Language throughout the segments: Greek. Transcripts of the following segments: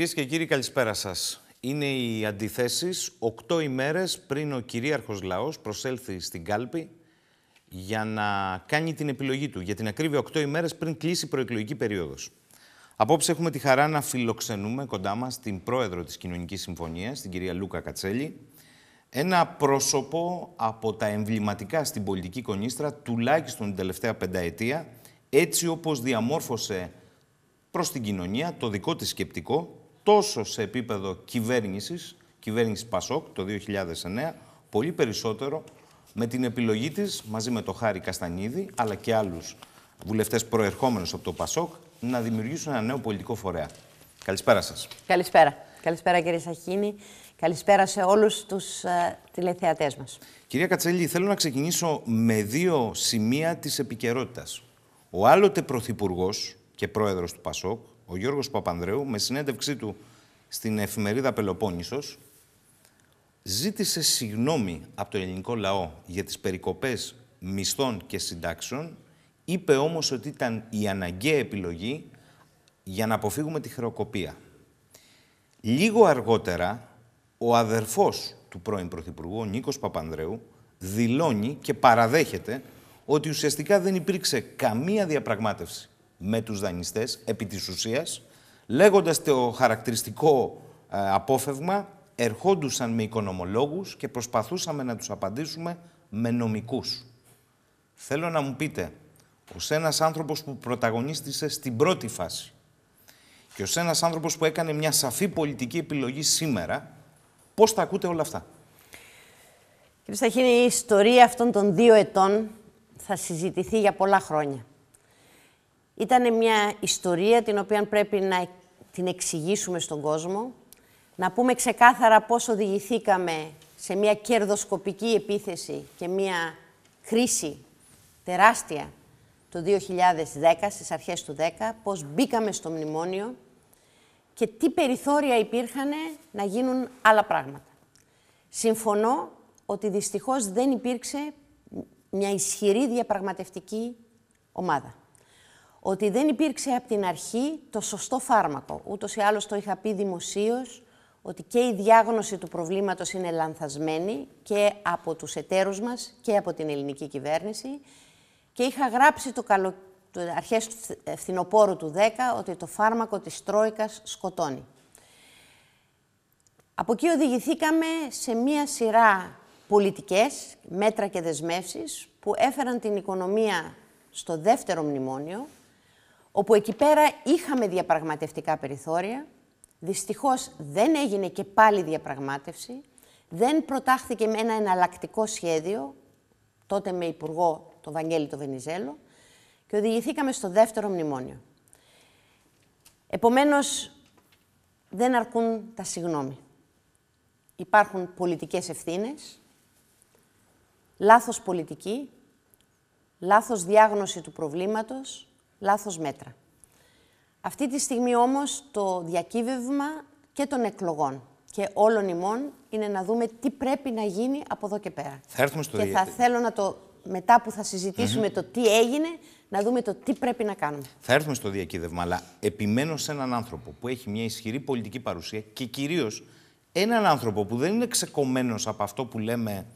Κυρίες και κύριοι, καλησπέρα σας. Είναι οι αντιθέσεις. Οκτώ ημέρες πριν ο κυρίαρχος λαός προσέλθει στην κάλπη για να κάνει την επιλογή του. Για την ακρίβεια, οκτώ ημέρες πριν κλείσει η προεκλογική περίοδος. Απόψε έχουμε τη χαρά να φιλοξενούμε κοντά μας την πρόεδρο της Κοινωνικής Συμφωνίας, την κυρία Λούκα Κατσέλη. Ένα πρόσωπο από τα εμβληματικά στην πολιτική κονίστρα, τουλάχιστον την τελευταία πενταετία, έτσι όπως διαμόρφωσε προς την κοινωνία το δικό της σκεπτικό τόσο σε επίπεδο κυβέρνησης, κυβέρνησης Πασόκ το 2009, πολύ περισσότερο με την επιλογή της μαζί με το Χάρη Καστανίδη αλλά και άλλους βουλευτές προερχόμενους από το Πασόκ να δημιουργήσουν ένα νέο πολιτικό φορέα. Καλησπέρα σας. Καλησπέρα. Καλησπέρα κύριε Σαχίνη. Καλησπέρα σε όλους τους ε, τηλεθεατές μας. Κυρία Κατσέλη, θέλω να ξεκινήσω με δύο σημεία της επικαιρότητας. Ο άλλοτε Πρωθυπουργός και Πρόεδρος του Πασόκ, ο Γιώργος Παπανδρέου με συνέντευξή του στην εφημερίδα Πελοπόννησος ζήτησε συγνώμη από το ελληνικό λαό για τις περικοπές μισθών και συντάξεων, είπε όμως ότι ήταν η αναγκαία επιλογή για να αποφύγουμε τη χρεοκοπία. Λίγο αργότερα, ο αδερφός του πρώην Πρωθυπουργού, ο Νίκος Παπανδρέου, δηλώνει και παραδέχεται ότι ουσιαστικά δεν υπήρξε καμία διαπραγμάτευση με τους δανειστές επί της ουσίας, λέγοντας το χαρακτηριστικό ε, απόφευγμα, ερχόντουσαν με οικονομολόγους και προσπαθούσαμε να τους απαντήσουμε με νομικούς. Θέλω να μου πείτε, ως ένας άνθρωπος που πρωταγωνίστησε στην πρώτη φάση και ως ένας άνθρωπος που έκανε μια σαφή πολιτική επιλογή σήμερα, πώς τα ακούτε όλα αυτά. Κύριε Σταχίνη, η ιστορία αυτών των δύο ετών θα συζητηθεί για πολλά χρόνια. Ήταν μια ιστορία την οποία πρέπει να την εξηγήσουμε στον κόσμο, να πούμε ξεκάθαρα πώς οδηγηθήκαμε σε μια κερδοσκοπική επίθεση και μια κρίση τεράστια το 2010, στις αρχές του 10, πώς μπήκαμε στο μνημόνιο και τι περιθώρια υπήρχαν να γίνουν άλλα πράγματα. Συμφωνώ ότι δυστυχώς δεν υπήρξε μια ισχυρή διαπραγματευτική ομάδα ότι δεν υπήρξε από την αρχή το σωστό φάρμακο. Ούτως ή άλλως το είχα πει δημοσίως ότι και η διάγνωση του προβλήματος είναι λανθασμένη και από τους εταίρους μας και από την ελληνική κυβέρνηση. Και είχα γράψει το αρχές του ε, φθινοπόρου του 10 ότι το φάρμακο της Τρόικας σκοτώνει. Από εκεί οδηγηθήκαμε σε μία σειρά πολιτικές, μέτρα και δεσμεύσεις που έφεραν την οικονομία στο δεύτερο μνημόνιο, όπου εκεί πέρα είχαμε διαπραγματευτικά περιθώρια, δυστυχώς δεν έγινε και πάλι διαπραγμάτευση, δεν προτάχθηκε με ένα εναλλακτικό σχέδιο, τότε με υπουργό το Βαγγέλη το Βενιζέλο, και οδηγηθήκαμε στο δεύτερο μνημόνιο. Επομένως, δεν αρκούν τα συγνώμη. Υπάρχουν πολιτικές ευθύνες, λάθος πολιτική, λάθος διάγνωση του προβλήματος, λάθος μέτρα. Αυτή τη στιγμή όμως το διακύβευμα και των εκλογών και όλων ημών είναι να δούμε τι πρέπει να γίνει από εδώ και πέρα. Θα έρθουμε στο Και θα θέλω να το, μετά που θα συζητήσουμε το τι έγινε, να δούμε το τι πρέπει να κάνουμε. Θα έρθουμε στο διακύβευμα, αλλά επιμένω σε έναν άνθρωπο που έχει μια ισχυρή πολιτική παρουσία και κυρίως έναν άνθρωπο που δεν είναι ξεκομμένος από αυτό που λέμε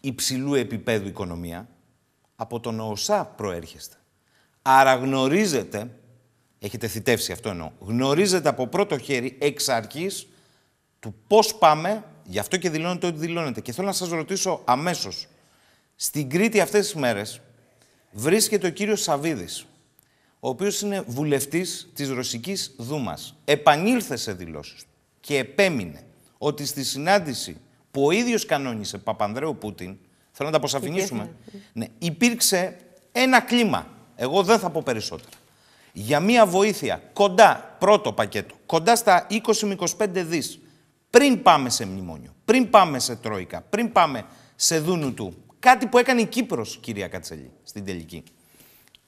υψηλού επίπεδου οικονομία, από τον ΟΣΑ προέρχεστε. Άρα γνωρίζετε, έχετε θητεύσει αυτό εννοώ, γνωρίζετε από πρώτο χέρι εξ αρχής του πώς πάμε, γι' αυτό και δηλώνετε ότι δηλώνετε. Και θέλω να σας ρωτήσω αμέσως, στην Κρήτη αυτές τις μέρες βρίσκεται ο κύριος Σαβίδης, ο οποίος είναι βουλευτής της Ρωσικής Δούμας. Επανήλθε σε δηλώσεις και επέμεινε ότι στη συνάντηση που ο ίδιος κανόνισε Παπανδρέου Πούτιν, θέλω να τα αποσαφηνίσουμε, ναι, υπήρξε ένα κλίμα εγώ δεν θα πω περισσότερα. Για μία βοήθεια κοντά, πρώτο πακέτο, κοντά στα 20 με 25 δις, πριν πάμε σε μνημόνιο, πριν πάμε σε τρόικα, πριν πάμε σε δούνου του. Κάτι που έκανε η Κύπρος, κυρία Κατσελή, στην τελική.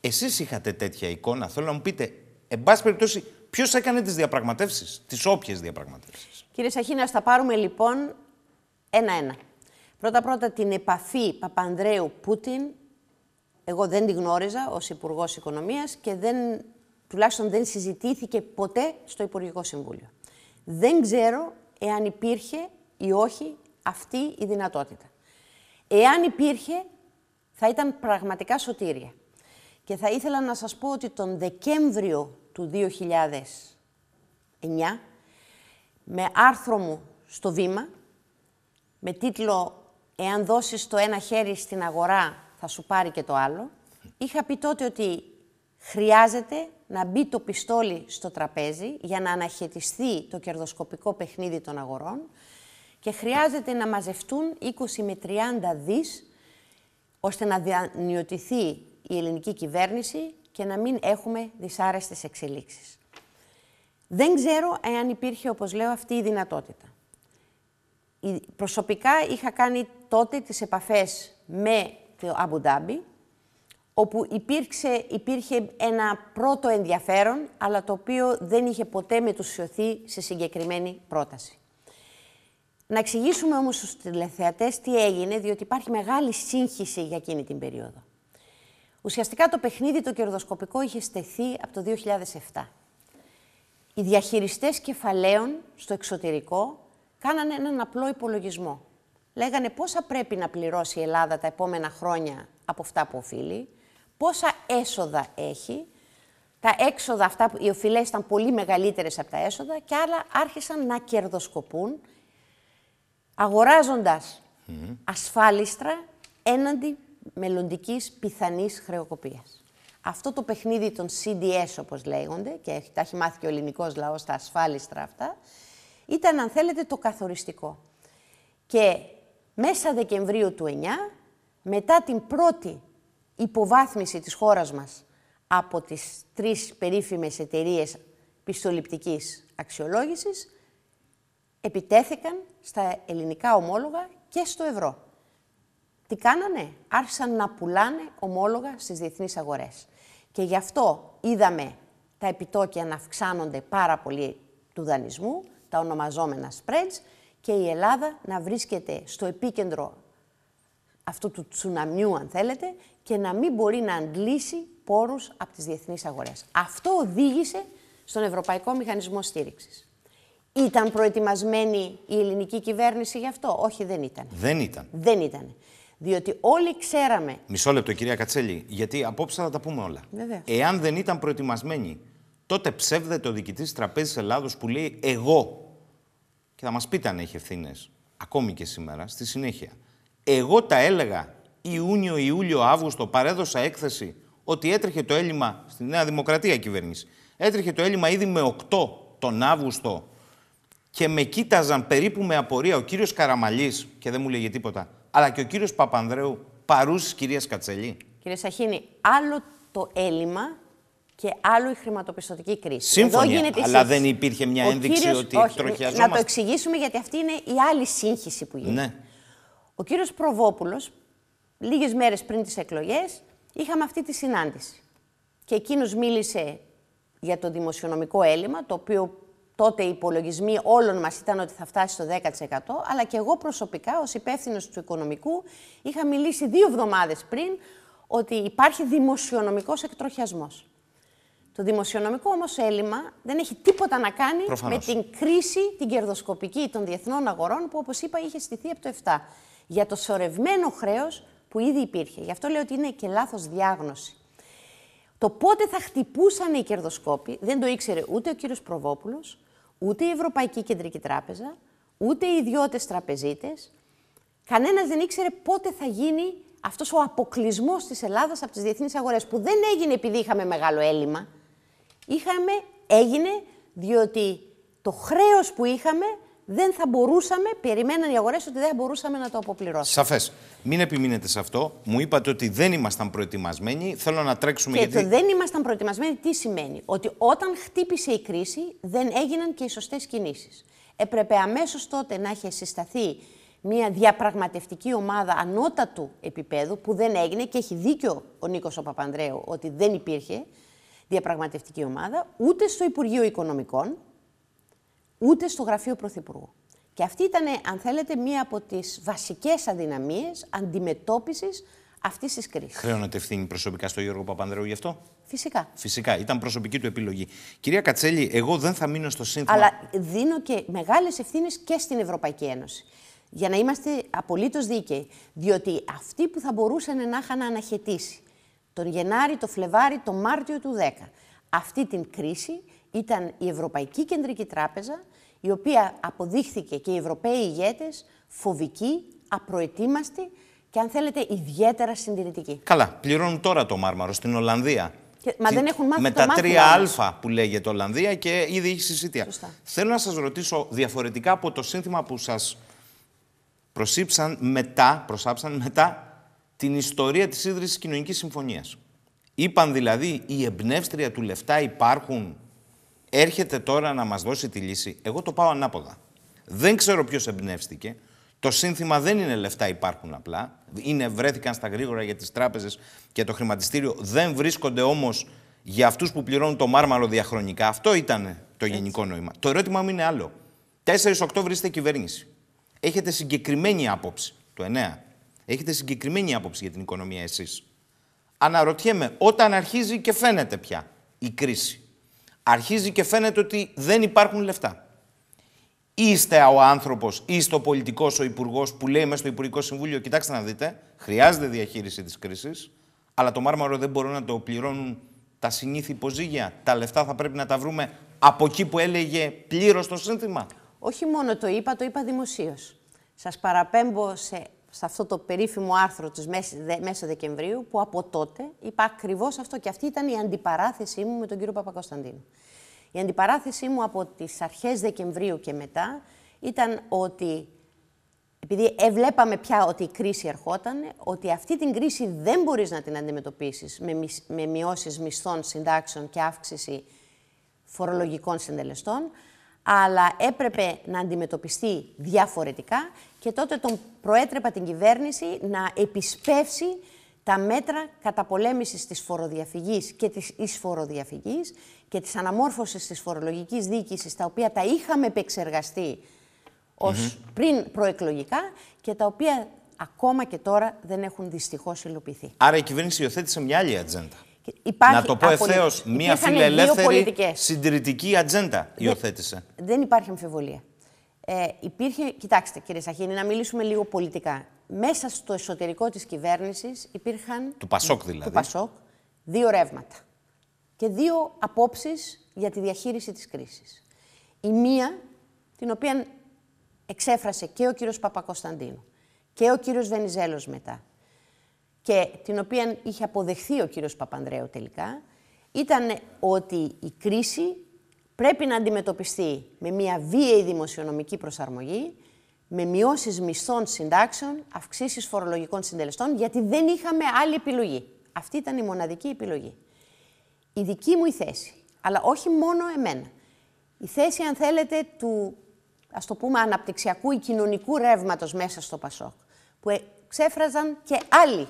Εσείς είχατε τέτοια εικόνα, θέλω να μου πείτε, εν πάση περιπτώσει, ποιος έκανε τις διαπραγματεύσεις, τις όποιες διαπραγματεύσεις. Κύριε Σαχίνας, θα πάρουμε λοιπόν ένα-ένα. Πρώτα-πρώτα την επαφή Παπανδρέου-Πούτιν εγώ δεν την γνώριζα ως Υπουργός Οικονομίας και δεν, τουλάχιστον δεν συζητήθηκε ποτέ στο Υπουργικό Συμβούλιο. Δεν ξέρω εάν υπήρχε ή όχι αυτή η δυνατότητα. Εάν υπήρχε, θα ήταν πραγματικά σωτήρια. Και θα ήθελα να σας πω ότι τον Δεκέμβριο του 2009, με άρθρο μου στο Βήμα, με τίτλο «Εάν δώσεις το ένα χέρι στην αγορά, θα σου πάρει και το άλλο. Είχα πει τότε ότι χρειάζεται να μπει το πιστόλι στο τραπέζι για να αναχαιτιστεί το κερδοσκοπικό παιχνίδι των αγορών και χρειάζεται να μαζευτούν 20 με 30 δις ώστε να διανοιωτηθεί η ελληνική κυβέρνηση και να μην έχουμε δυσάρεστες εξελίξεις. Δεν ξέρω αν υπήρχε, όπως λέω, αυτή η δυνατότητα. Προσωπικά είχα κάνει τότε τις επαφές με στο Αμπου όπου υπήρξε, υπήρχε ένα πρώτο ενδιαφέρον, αλλά το οποίο δεν είχε ποτέ μετουσιωθεί σε συγκεκριμένη πρόταση. Να εξηγήσουμε όμως στους τηλεθεατές τι έγινε, διότι υπάρχει μεγάλη σύγχυση για εκείνη την περίοδο. Ουσιαστικά το παιχνίδι το κερδοσκοπικό είχε στεθεί από το 2007. Οι διαχειριστές κεφαλαίων στο εξωτερικό κάνανε έναν απλό υπολογισμό λέγανε πόσα πρέπει να πληρώσει η Ελλάδα τα επόμενα χρόνια από αυτά που οφείλει, πόσα έσοδα έχει. Τα έξοδα αυτά, οι οφειλές ήταν πολύ μεγαλύτερες από τα έσοδα και άλλα άρχισαν να κερδοσκοπούν, αγοράζοντας ασφάλιστρα έναντι μελλοντικής πιθανής χρεοκοπίας. Αυτό το παιχνίδι των CDS, όπως λέγονται, και τα έχει μάθει και ο ελληνικός λαός τα ασφάλιστρα αυτά, ήταν, αν θέλετε, το καθοριστικό. Και μέσα Δεκεμβρίου του 9, μετά την πρώτη υποβάθμιση της χώρας μας από τις τρεις περίφημες εταιρείες πιστοληπτικής αξιολόγησης, επιτέθηκαν στα ελληνικά ομόλογα και στο ευρώ. Τι κάνανε, άρχισαν να πουλάνε ομόλογα στις διεθνείς αγορές. Και γι' αυτό είδαμε τα επιτόκια να αυξάνονται πάρα πολύ του δανεισμού, τα ονομαζόμενα spreads, και η Ελλάδα να βρίσκεται στο επίκεντρο αυτού του τσουναμιού, αν θέλετε, και να μην μπορεί να αντλήσει πόρους από τις διεθνείς αγορές. Αυτό οδήγησε στον Ευρωπαϊκό Μηχανισμό Στήριξης. Ήταν προετοιμασμένη η ελληνική κυβέρνηση γι' αυτό. Όχι, δεν ήταν. Δεν ήταν. Δεν ήταν. Διότι όλοι ξέραμε. Μισό λεπτό, κυρία Κατσέλη, γιατί απόψε θα τα πούμε όλα. Βεβαίως. Εάν δεν ήταν προετοιμασμένη, τότε ψεύδεται ο διοικητής Τραπέζης Ελλάδος που λέει: Εγώ και θα μας πείτε αν έχει ευθύνες, ακόμη και σήμερα, στη συνέχεια. Εγώ τα έλεγα Ιούνιο, Ιούλιο, Αύγουστο, παρέδωσα έκθεση ότι έτρεχε το έλλειμμα στη Νέα Δημοκρατία κυβέρνηση. Έτρεχε το έλλειμμα ήδη με 8 τον Αύγουστο και με κοίταζαν περίπου με απορία ο κύριος Καραμαλής και δεν μου λέγε τίποτα, αλλά και ο κύριος Παπανδρέου παρούσης κυρίας Κατσελή. Κύριε Σαχίνη, άλλο το έλλειμμα και άλλου η χρηματοπιστωτική κρίση. Σύμφωνοι, αλλά δεν υπήρχε μια ο ένδειξη κύριος, ότι όχι, Να το εξηγήσουμε γιατί αυτή είναι η άλλη σύγχυση που γίνεται. Ναι. Ο κύριος Προβόπουλος, λίγες μέρες πριν τις εκλογές, είχαμε αυτή τη συνάντηση. Και εκείνος μίλησε για το δημοσιονομικό έλλειμμα, το οποίο τότε οι υπολογισμοί όλων μας ήταν ότι θα φτάσει στο 10%, αλλά και εγώ προσωπικά ως υπεύθυνος του οικονομικού είχα μιλήσει δύο εβδομάδες πριν ότι υπάρχει δημοσιονομικός εκτροχιασμός. Το δημοσιονομικό όμως έλλειμμα δεν έχει τίποτα να κάνει με την κρίση την κερδοσκοπική των διεθνών αγορών που όπως είπα είχε στηθεί από το 7. Για το σορευμένο χρέος που ήδη υπήρχε. Γι' αυτό λέω ότι είναι και λάθος διάγνωση. Το πότε θα χτυπούσαν οι κερδοσκόποι δεν το ήξερε ούτε ο κύριος Προβόπουλος, ούτε η Ευρωπαϊκή Κεντρική Τράπεζα, ούτε οι ιδιώτες τραπεζίτες. Κανένας δεν ήξερε πότε θα γίνει αυτός ο αποκλεισμός της Ελλάδας από τις διεθνείς αγορές, που δεν έγινε επειδή είχαμε μεγάλο έλλειμμα είχαμε έγινε διότι το χρέος που είχαμε δεν θα μπορούσαμε, περιμέναν οι αγορές ότι δεν θα μπορούσαμε να το αποπληρώσουμε. Σαφές. Μην επιμείνετε σε αυτό. Μου είπατε ότι δεν ήμασταν προετοιμασμένοι. Θέλω να τρέξουμε και γιατί. Το δεν ήμασταν προετοιμασμένοι, τι σημαίνει. Ότι όταν χτύπησε η κρίση, δεν έγιναν και οι σωστές κινήσεις. Έπρεπε αμέσως τότε να είχε συσταθεί μια διαπραγματευτική ομάδα ανώτατου επίπεδου που δεν έγινε και έχει δίκιο ο Νίκος ο Παπανδρέου ότι δεν υπήρχε διαπραγματευτική ομάδα, ούτε στο Υπουργείο Οικονομικών, ούτε στο Γραφείο Πρωθυπουργού. Και αυτή ήταν, αν θέλετε, μία από τις βασικές αδυναμίες αντιμετώπισης αυτής της κρίσης. Χρέωνατε ευθύνη προσωπικά στον Γιώργο Παπανδρέου γι' αυτό. Φυσικά. Φυσικά. Ήταν προσωπική του επιλογή. Κυρία Κατσέλη, εγώ δεν θα μείνω στο σύνθημα. Αλλά δίνω και μεγάλες ευθύνες και στην Ευρωπαϊκή Ένωση. Για να είμαστε απολύτως δίκαιοι. Διότι αυτοί που θα μπορούσαν να είχαν αναχαιτήσει τον Γενάρη, το Φλεβάρι, τον Μάρτιο του 10. Αυτή την κρίση ήταν η Ευρωπαϊκή Κεντρική Τράπεζα, η οποία αποδείχθηκε και οι Ευρωπαίοι ηγέτες φοβικοί, απροετοίμαστη και αν θέλετε ιδιαίτερα συντηρητική. Καλά, πληρώνουν τώρα το μάρμαρο στην Ολλανδία. Και, μα δεν έχουν μάθει με τα τρία α που λέγεται Ολλανδία και ήδη έχει συσίτια. Θέλω να σας ρωτήσω διαφορετικά από το σύνθημα που σας προσήψαν μετά, προσάψαν μετά την ιστορία της ίδρυσης κοινωνικής συμφωνίας. Είπαν δηλαδή η εμπνεύστρια του λεφτά υπάρχουν, έρχεται τώρα να μας δώσει τη λύση. Εγώ το πάω ανάποδα. Δεν ξέρω ποιος εμπνεύστηκε. Το σύνθημα δεν είναι λεφτά υπάρχουν απλά. Είναι βρέθηκαν στα γρήγορα για τις τράπεζες και το χρηματιστήριο. Δεν βρίσκονται όμως για αυτούς που πληρώνουν το μάρμαλο διαχρονικά. Αυτό ήταν το γενικό νόημα. Το ερώτημά μου είναι άλλο. 4 Οκτώβρη είστε κυβέρνηση. Έχετε συγκεκριμένη άποψη. Το 9. Έχετε συγκεκριμένη άποψη για την οικονομία εσείς. Αναρωτιέμαι, όταν αρχίζει και φαίνεται πια η κρίση, αρχίζει και φαίνεται ότι δεν υπάρχουν λεφτά. Είστε ο άνθρωπος, είστε ο πολιτικός, ο υπουργός που λέει μέσα στο Υπουργικό Συμβούλιο: Κοιτάξτε να δείτε, χρειάζεται διαχείριση της κρίσης, αλλά το μάρμαρο δεν μπορούν να το πληρώνουν τα συνήθη υποζύγια. Τα λεφτά θα πρέπει να τα βρούμε από εκεί που έλεγε πλήρως το σύνθημα. Όχι μόνο το είπα, το είπα δημοσίως. Σας παραπέμπω σε σε αυτό το περίφημο άρθρο της μέσα Δεκεμβρίου, που από τότε είπα ακριβώς αυτό και αυτή ήταν η αντιπαράθεσή μου με τον κύριο Παπακοσταντίνο. Η αντιπαράθεσή μου από τις αρχές Δεκεμβρίου και μετά ήταν ότι, επειδή εβλέπαμε πια ότι η κρίση ερχόταν, ότι αυτή την κρίση δεν μπορείς να την αντιμετωπίσεις με, με μειώσεις μισθών, συντάξεων και αύξηση φορολογικών συντελεστών, αλλά έπρεπε να αντιμετωπιστεί διαφορετικά και τότε τον προέτρεπα την κυβέρνηση να επισπεύσει τα μέτρα καταπολέμησης της φοροδιαφυγής και της εισφοροδιαφυγής και της αναμόρφωσης της φορολογικής διοίκησης, τα οποία τα είχαμε επεξεργαστεί ως πριν προεκλογικά και τα οποία ακόμα και τώρα δεν έχουν δυστυχώς υλοποιηθεί. Άρα η κυβέρνηση υιοθέτησε μια άλλη ατζέντα. να το πω ευθέως, μια φιλελεύθερη συντηρητική ατζέντα υιοθέτησε. Δεν, δεν υπάρχει αμφιβολία. Ε, υπήρχε, κοιτάξτε κύριε Σαχίνη, να μιλήσουμε λίγο πολιτικά. Μέσα στο εσωτερικό της κυβέρνησης υπήρχαν... Του Πασόκ δηλαδή. Του Πασόκ, δύο ρεύματα και δύο απόψεις για τη διαχείριση της κρίσης. Η μία, την οποία εξέφρασε και ο κύριος Παπακοσταντίνου και ο κύριος Βενιζέλος μετά και την οποία είχε αποδεχθεί ο κύριος Παπανδρέου τελικά, ήταν ότι η κρίση πρέπει να αντιμετωπιστεί με μια βίαιη δημοσιονομική προσαρμογή, με μειώσεις μισθών συντάξεων, αυξήσεις φορολογικών συντελεστών, γιατί δεν είχαμε άλλη επιλογή. Αυτή ήταν η μοναδική επιλογή. Η δική μου η θέση, αλλά όχι μόνο εμένα. Η θέση, αν θέλετε, του ας το πούμε, αναπτυξιακού ή κοινωνικού ρεύματος μέσα στο ΠΑΣΟΚ, που εξέφραζαν και άλλοι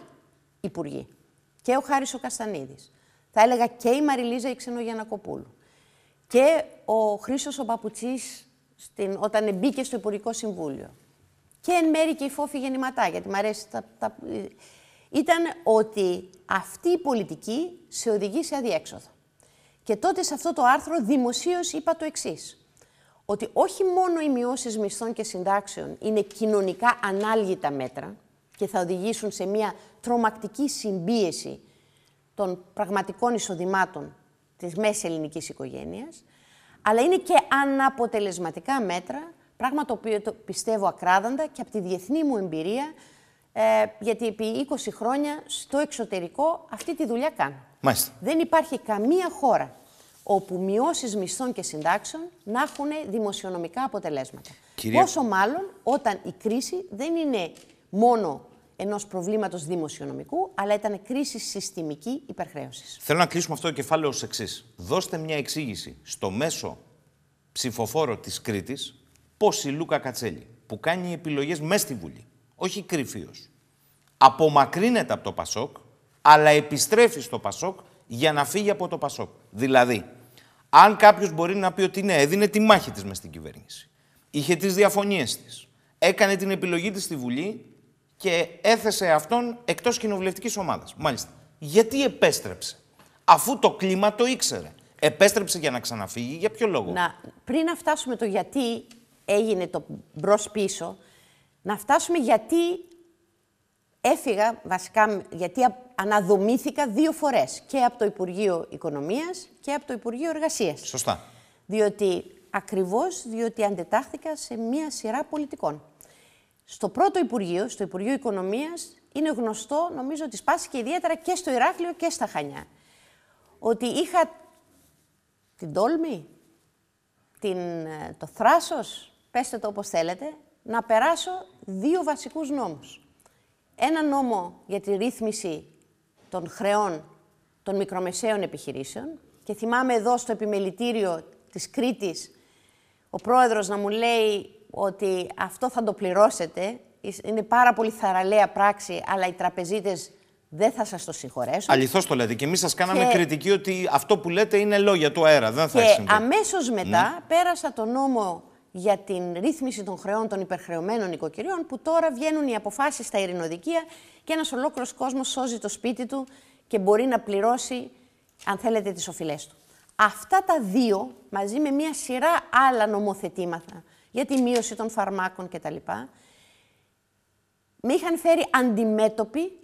υπουργοί. Και ο Χάρης ο Καστανίδης. Θα έλεγα και η Μαριλίζα η και ο Χρήστος ο Παπουτσής στην, όταν μπήκε στο Υπουργικό Συμβούλιο. Και εν μέρη και η Φόφη γεννηματά, γιατί μου αρέσει τα, τα... Ήταν ότι αυτή η πολιτική σε οδηγεί σε αδιέξοδο. Και τότε σε αυτό το άρθρο δημοσίως είπα το εξής. Ότι όχι μόνο οι μειώσεις μισθών και συντάξεων είναι κοινωνικά ανάλγητα μέτρα και θα οδηγήσουν σε μια τρομακτική συμπίεση των πραγματικών εισοδημάτων της μέσης ελληνικής οικογένειας, αλλά είναι και αναποτελεσματικά μέτρα, πράγμα το οποίο το πιστεύω ακράδαντα και από τη διεθνή μου εμπειρία, ε, γιατί επί 20 χρόνια στο εξωτερικό αυτή τη δουλειά κάνω. Δεν υπάρχει καμία χώρα όπου μειώσεις μισθών και συντάξεων να έχουν δημοσιονομικά αποτελέσματα. Πόσο μάλλον όταν η κρίση δεν είναι μόνο ενός προβλήματος δημοσιονομικού, αλλά ήταν κρίση συστημική υπερχρέωσης. Θέλω να κλείσουμε αυτό το κεφάλαιο ως εξής. Δώστε μια εξήγηση στο μέσο ψηφοφόρο της Κρήτης, πώς η Λούκα Κατσέλη, που κάνει επιλογές μέσα στη Βουλή, όχι κρυφίως, απομακρύνεται από το Πασόκ, αλλά επιστρέφει στο Πασόκ για να φύγει από το Πασόκ. Δηλαδή, αν κάποιος μπορεί να πει ότι ναι, έδινε τη μάχη της μες στην κυβέρνηση, είχε τις διαφωνίες της, έκανε την επιλογή της στη Βουλή, και έθεσε αυτόν εκτός κοινοβουλευτικής ομάδας. Μάλιστα. Γιατί επέστρεψε, αφού το κλίμα το ήξερε. Επέστρεψε για να ξαναφύγει, για ποιο λόγο. Να, πριν να φτάσουμε το γιατί έγινε το μπρος-πίσω, να φτάσουμε γιατί έφυγα, βασικά γιατί αναδομήθηκα δύο φορές. Και από το Υπουργείο Οικονομίας και από το Υπουργείο Εργασίας. Σωστά. Διότι, ακριβώς διότι αντετάχθηκα σε μία σειρά πολιτικών. Στο πρώτο Υπουργείο, στο Υπουργείο Οικονομίας, είναι γνωστό, νομίζω ότι σπάστηκε ιδιαίτερα και στο Ηράκλειο και στα Χανιά. Ότι είχα την τόλμη, την, ε, το θράσος, πέστε το όπως θέλετε, να περάσω δύο βασικούς νόμους. Ένα νόμο για τη ρύθμιση των χρεών των μικρομεσαίων επιχειρήσεων και θυμάμαι εδώ στο επιμελητήριο της Κρήτης ο πρόεδρος να μου λέει ότι αυτό θα το πληρώσετε. Είναι πάρα πολύ θαραλέα πράξη, αλλά οι τραπεζίτες δεν θα σας το συγχωρέσω. Αληθώς το λέτε. Και εμείς σας κάναμε και... κριτική ότι αυτό που λέτε είναι λόγια του αέρα. Δεν θα Και αμέσως μετά ναι. πέρασα το νόμο για την ρύθμιση των χρεών των υπερχρεωμένων οικοκυριών, που τώρα βγαίνουν οι αποφάσεις στα ειρηνοδικεία και ένας ολόκληρος κόσμος σώζει το σπίτι του και μπορεί να πληρώσει, αν θέλετε, τις οφειλές του. Αυτά τα δύο, μαζί με μια σειρά άλλα νομοθετήματα για τη μείωση των φαρμάκων κτλ. Με είχαν φέρει αντιμέτωποι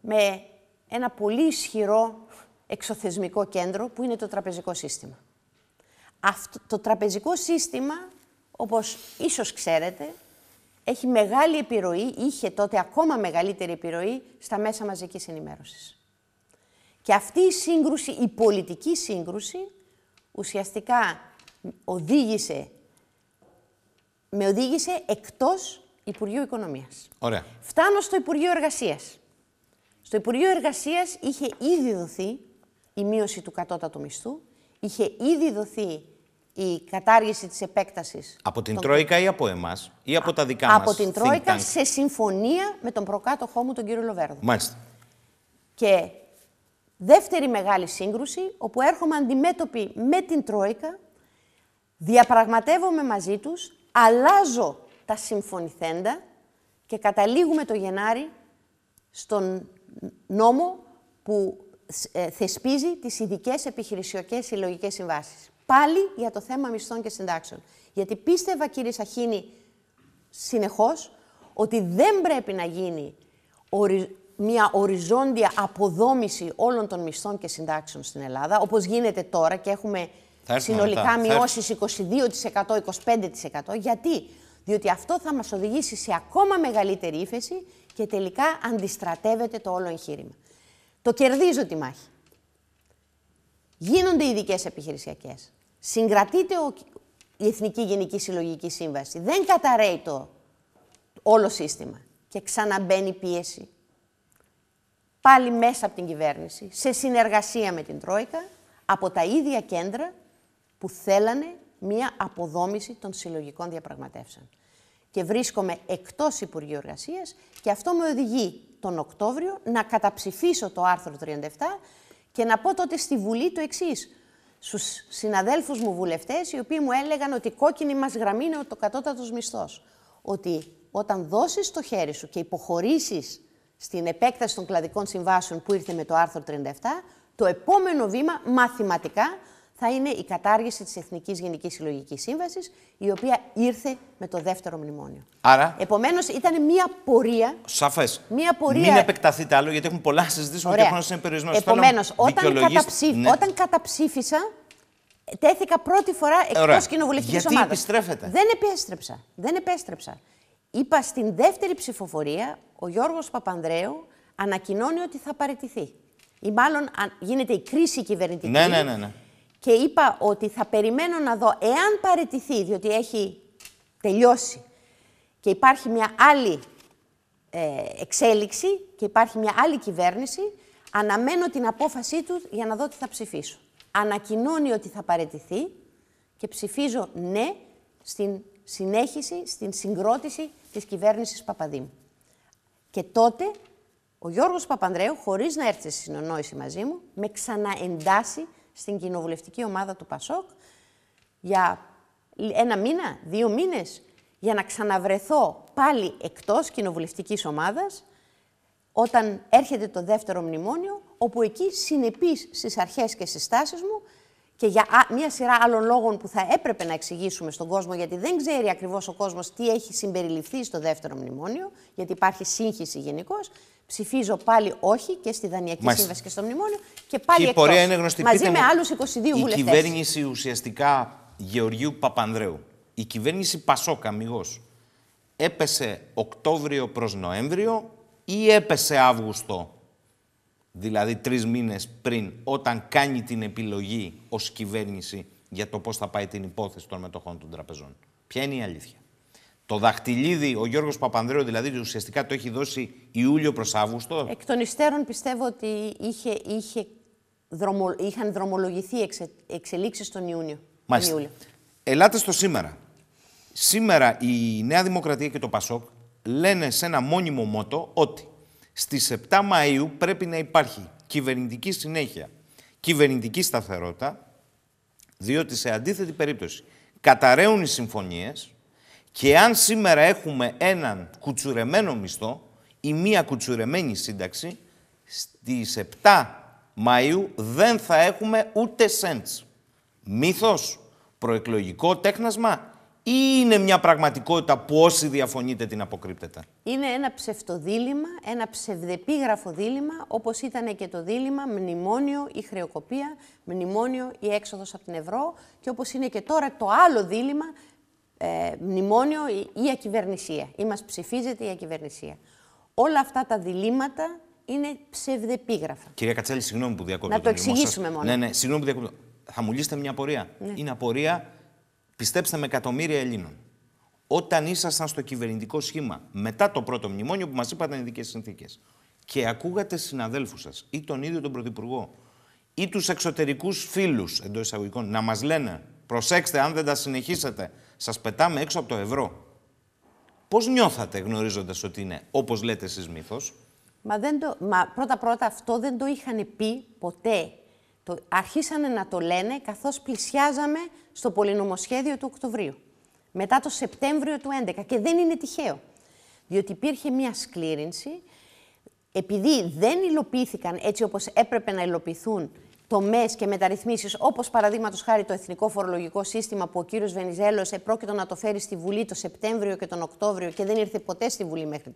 με ένα πολύ ισχυρό εξωθεσμικό κέντρο που είναι το τραπεζικό σύστημα. Αυτό, το τραπεζικό σύστημα, όπως ίσως ξέρετε, έχει μεγάλη επιρροή, είχε τότε ακόμα μεγαλύτερη επιρροή στα μέσα μαζικής ενημέρωσης. Και αυτή η σύγκρουση, η πολιτική σύγκρουση, ουσιαστικά οδήγησε με οδήγησε εκτός Υπουργείου Οικονομίας. Ωραία. Φτάνω στο Υπουργείο Εργασίας. Στο Υπουργείο Εργασίας είχε ήδη δοθεί η μείωση του κατώτατου μισθού, είχε ήδη δοθεί η κατάργηση της επέκτασης. Από την Τρόικα ή από εμάς ή από τα δικά από μας. Από την Τρόικα σε συμφωνία με τον προκάτοχό μου τον κύριο Λοβέρδο. Μάλιστα. Και δεύτερη μεγάλη σύγκρουση όπου έρχομαι αντιμέτωπη με την Τρόικα, διαπραγματεύομαι μαζί τους αλλάζω τα συμφωνηθέντα και καταλήγουμε το Γενάρη στον νόμο που ε, θεσπίζει τις ειδικές επιχειρησιακές συλλογικές συμβάσεις. Πάλι για το θέμα μισθών και συντάξεων. Γιατί πίστευα, κύριε Σαχίνη, συνεχώς, ότι δεν πρέπει να γίνει μια οριζόντια αποδόμηση όλων των μισθών και συντάξεων στην Ελλάδα, όπως γίνεται τώρα και έχουμε συνολικα μειωσει μειώσεις 22%-25%. Γιατί? Διότι αυτό θα μας οδηγήσει σε ακόμα μεγαλύτερη ύφεση και τελικά αντιστρατεύεται το όλο εγχείρημα. Το κερδίζω τη μάχη. Γίνονται ειδικές επιχειρησιακές. Συγκρατείται ο... η Εθνική Γενική Συλλογική Σύμβαση. Δεν καταραίει το όλο σύστημα. Και ξαναμπαίνει πίεση. Πάλι μέσα από την κυβέρνηση, σε συνεργασία με την Τρόικα, από τα ίδια κέντρα που θέλανε μία αποδόμηση των συλλογικών διαπραγματεύσεων. Και βρίσκομαι εκτός Υπουργείου Εργασίας και αυτό με οδηγεί τον Οκτώβριο να καταψηφίσω το άρθρο 37 και να πω τότε στη Βουλή το εξής. Στους συναδέλφους μου βουλευτές, οι οποίοι μου έλεγαν ότι η κόκκινη μας γραμμή είναι το κατώτατος μισθός. Ότι όταν δώσεις το χέρι σου και υποχωρήσεις στην επέκταση των κλαδικών συμβάσεων που ήρθε με το άρθρο 37, το επόμενο βήμα μαθηματικά θα είναι η κατάργηση της Εθνικής Γενικής Συλλογικής Σύμβασης, η οποία ήρθε με το δεύτερο μνημόνιο. Άρα. Επομένως, ήταν μία πορεία. Σαφές. Μία πορεία. Μην επεκταθείτε άλλο, γιατί έχουμε πολλά να συζητήσουμε Ωραία. και χρόνο είναι περιορισμένο. Επομένως, όταν, ναι. καταψήφισα, τέθηκα πρώτη φορά εκτός κοινοβουλευτική ομάδα. Γιατί επιστρέφετε. Δεν επέστρεψα. Δεν επέστρεψα. Είπα στην δεύτερη ψηφοφορία, ο Γιώργος Παπανδρέου ανακοινώνει ότι θα παραιτηθεί. Ή μάλλον γίνεται η κρίση κυβερνητική. ναι, ναι. ναι. ναι και είπα ότι θα περιμένω να δω εάν παραιτηθεί, διότι έχει τελειώσει και υπάρχει μια άλλη ε, εξέλιξη και υπάρχει μια άλλη κυβέρνηση, αναμένω την απόφασή τους για να δω τι θα ψηφίσω. Ανακοινώνει ότι θα παραιτηθεί και ψηφίζω ναι στην συνέχιση, στην συγκρότηση της κυβέρνησης Παπαδήμου. Και τότε ο Γιώργος Παπανδρέου, χωρίς να έρθει στη συνεννόηση μαζί μου, με ξαναεντάσσει στην κοινοβουλευτική ομάδα του Πασόκ για ένα μήνα, δύο μήνες, για να ξαναβρεθώ πάλι εκτός κοινοβουλευτικής ομάδας, όταν έρχεται το δεύτερο μνημόνιο, όπου εκεί συνεπής στις αρχές και στις στάσεις μου και για μια σειρά άλλων λόγων που θα έπρεπε να εξηγήσουμε στον κόσμο, γιατί δεν ξέρει ακριβώς ο κόσμος τι έχει συμπεριληφθεί στο δεύτερο μνημόνιο, γιατί υπάρχει σύγχυση γενικώς, ψηφίζω πάλι όχι και στη Δανειακή Μάλιστα. Σύμβαση και στο Μνημόνιο και πάλι και εκτός, πορεία είναι γνωστή. μαζί με άλλους 22 η βουλευτές. Η κυβέρνηση ουσιαστικά Γεωργίου Παπανδρέου, η κυβέρνηση Πασόκα αμυγός, έπεσε Οκτώβριο προς Νοέμβριο ή έπεσε Αύγουστο, δηλαδή τρεις μήνες πριν, όταν κάνει την επιλογή ως κυβέρνηση για το πώς θα πάει την υπόθεση των μετοχών των τραπεζών. Ποια είναι η αλήθεια. Το δαχτυλίδι, ο Γιώργος Παπανδρέου δηλαδή ουσιαστικά το έχει δώσει Ιούλιο προς Αύγουστο. Εκ των υστέρων πιστεύω ότι είχε, είχε είχαν δρομολογηθεί εξε, εξελίξεις τον Ιούνιο. Μάλιστα. Ελάτε στο σήμερα. Σήμερα η Νέα Δημοκρατία και το ΠΑΣΟΚ λένε σε ένα μόνιμο μότο ότι στις 7 Μαΐου πρέπει να υπάρχει κυβερνητική συνέχεια, κυβερνητική σταθερότητα, διότι σε αντίθετη περίπτωση καταραίουν οι συμφωνίες, και αν σήμερα έχουμε έναν κουτσουρεμένο μισθό ή μία κουτσουρεμένη σύνταξη, στις 7 Μαΐου δεν θα έχουμε ούτε σέντς. Μύθος, προεκλογικό τέχνασμα ή είναι μια πραγματικότητα που όσοι διαφωνείτε την αποκρύπτετε. Είναι ένα ψευτοδήλημα, ένα ψευδεπίγραφο δίλημα, όπως ήταν και το δίλημα μνημόνιο ή χρεοκοπία, μνημόνιο ή έξοδος από την ευρώ και όπως είναι και τώρα το άλλο δίλημα ε, μνημόνιο ή ακυβερνησία. Ή μας ψηφίζεται η ακυβερνησία. Όλα αυτά τα διλήμματα είναι ψευδεπίγραφα. Κυρία Κατσέλη, συγγνώμη που διακόπτω. Να το εξηγήσουμε μόνο. Ναι, ναι, συγγνώμη που διακόπτω. Θα μου λύσετε μια απορία. Ναι. Είναι απορία, πιστέψτε με, εκατομμύρια Ελλήνων. Όταν ήσασταν στο κυβερνητικό σχήμα, μετά το πρώτο μνημόνιο που μας είπατε ειδικές συνθήκες, και ακούγατε συναδέλφους σας ή τον ίδιο τον Πρωθυπουργό ή τους εξωτερικούς φίλους εντός εισαγωγικών να μας λένε: Προσέξτε, αν δεν τα συνεχίσετε, σας πετάμε έξω από το ευρώ. Πώς νιώθατε γνωρίζοντας ότι είναι, όπως λέτε εσείς μύθος. Μα, δεν το, μα πρώτα πρώτα αυτό δεν το είχαν πει ποτέ. Το, αρχίσανε να το λένε καθώς πλησιάζαμε στο πολυνομοσχέδιο του Οκτωβρίου. Μετά το Σεπτέμβριο του 2011 και δεν είναι τυχαίο. Διότι υπήρχε μια σκλήρινση, επειδή δεν υλοποιήθηκαν έτσι όπως έπρεπε να υλοποιηθούν τομές και μεταρρυθμίσεις, όπως παραδείγματος χάρη το Εθνικό Φορολογικό Σύστημα που ο κύριος Βενιζέλος επρόκειτο να το φέρει στη Βουλή το Σεπτέμβριο και τον Οκτώβριο και δεν ήρθε ποτέ στη Βουλή μέχρι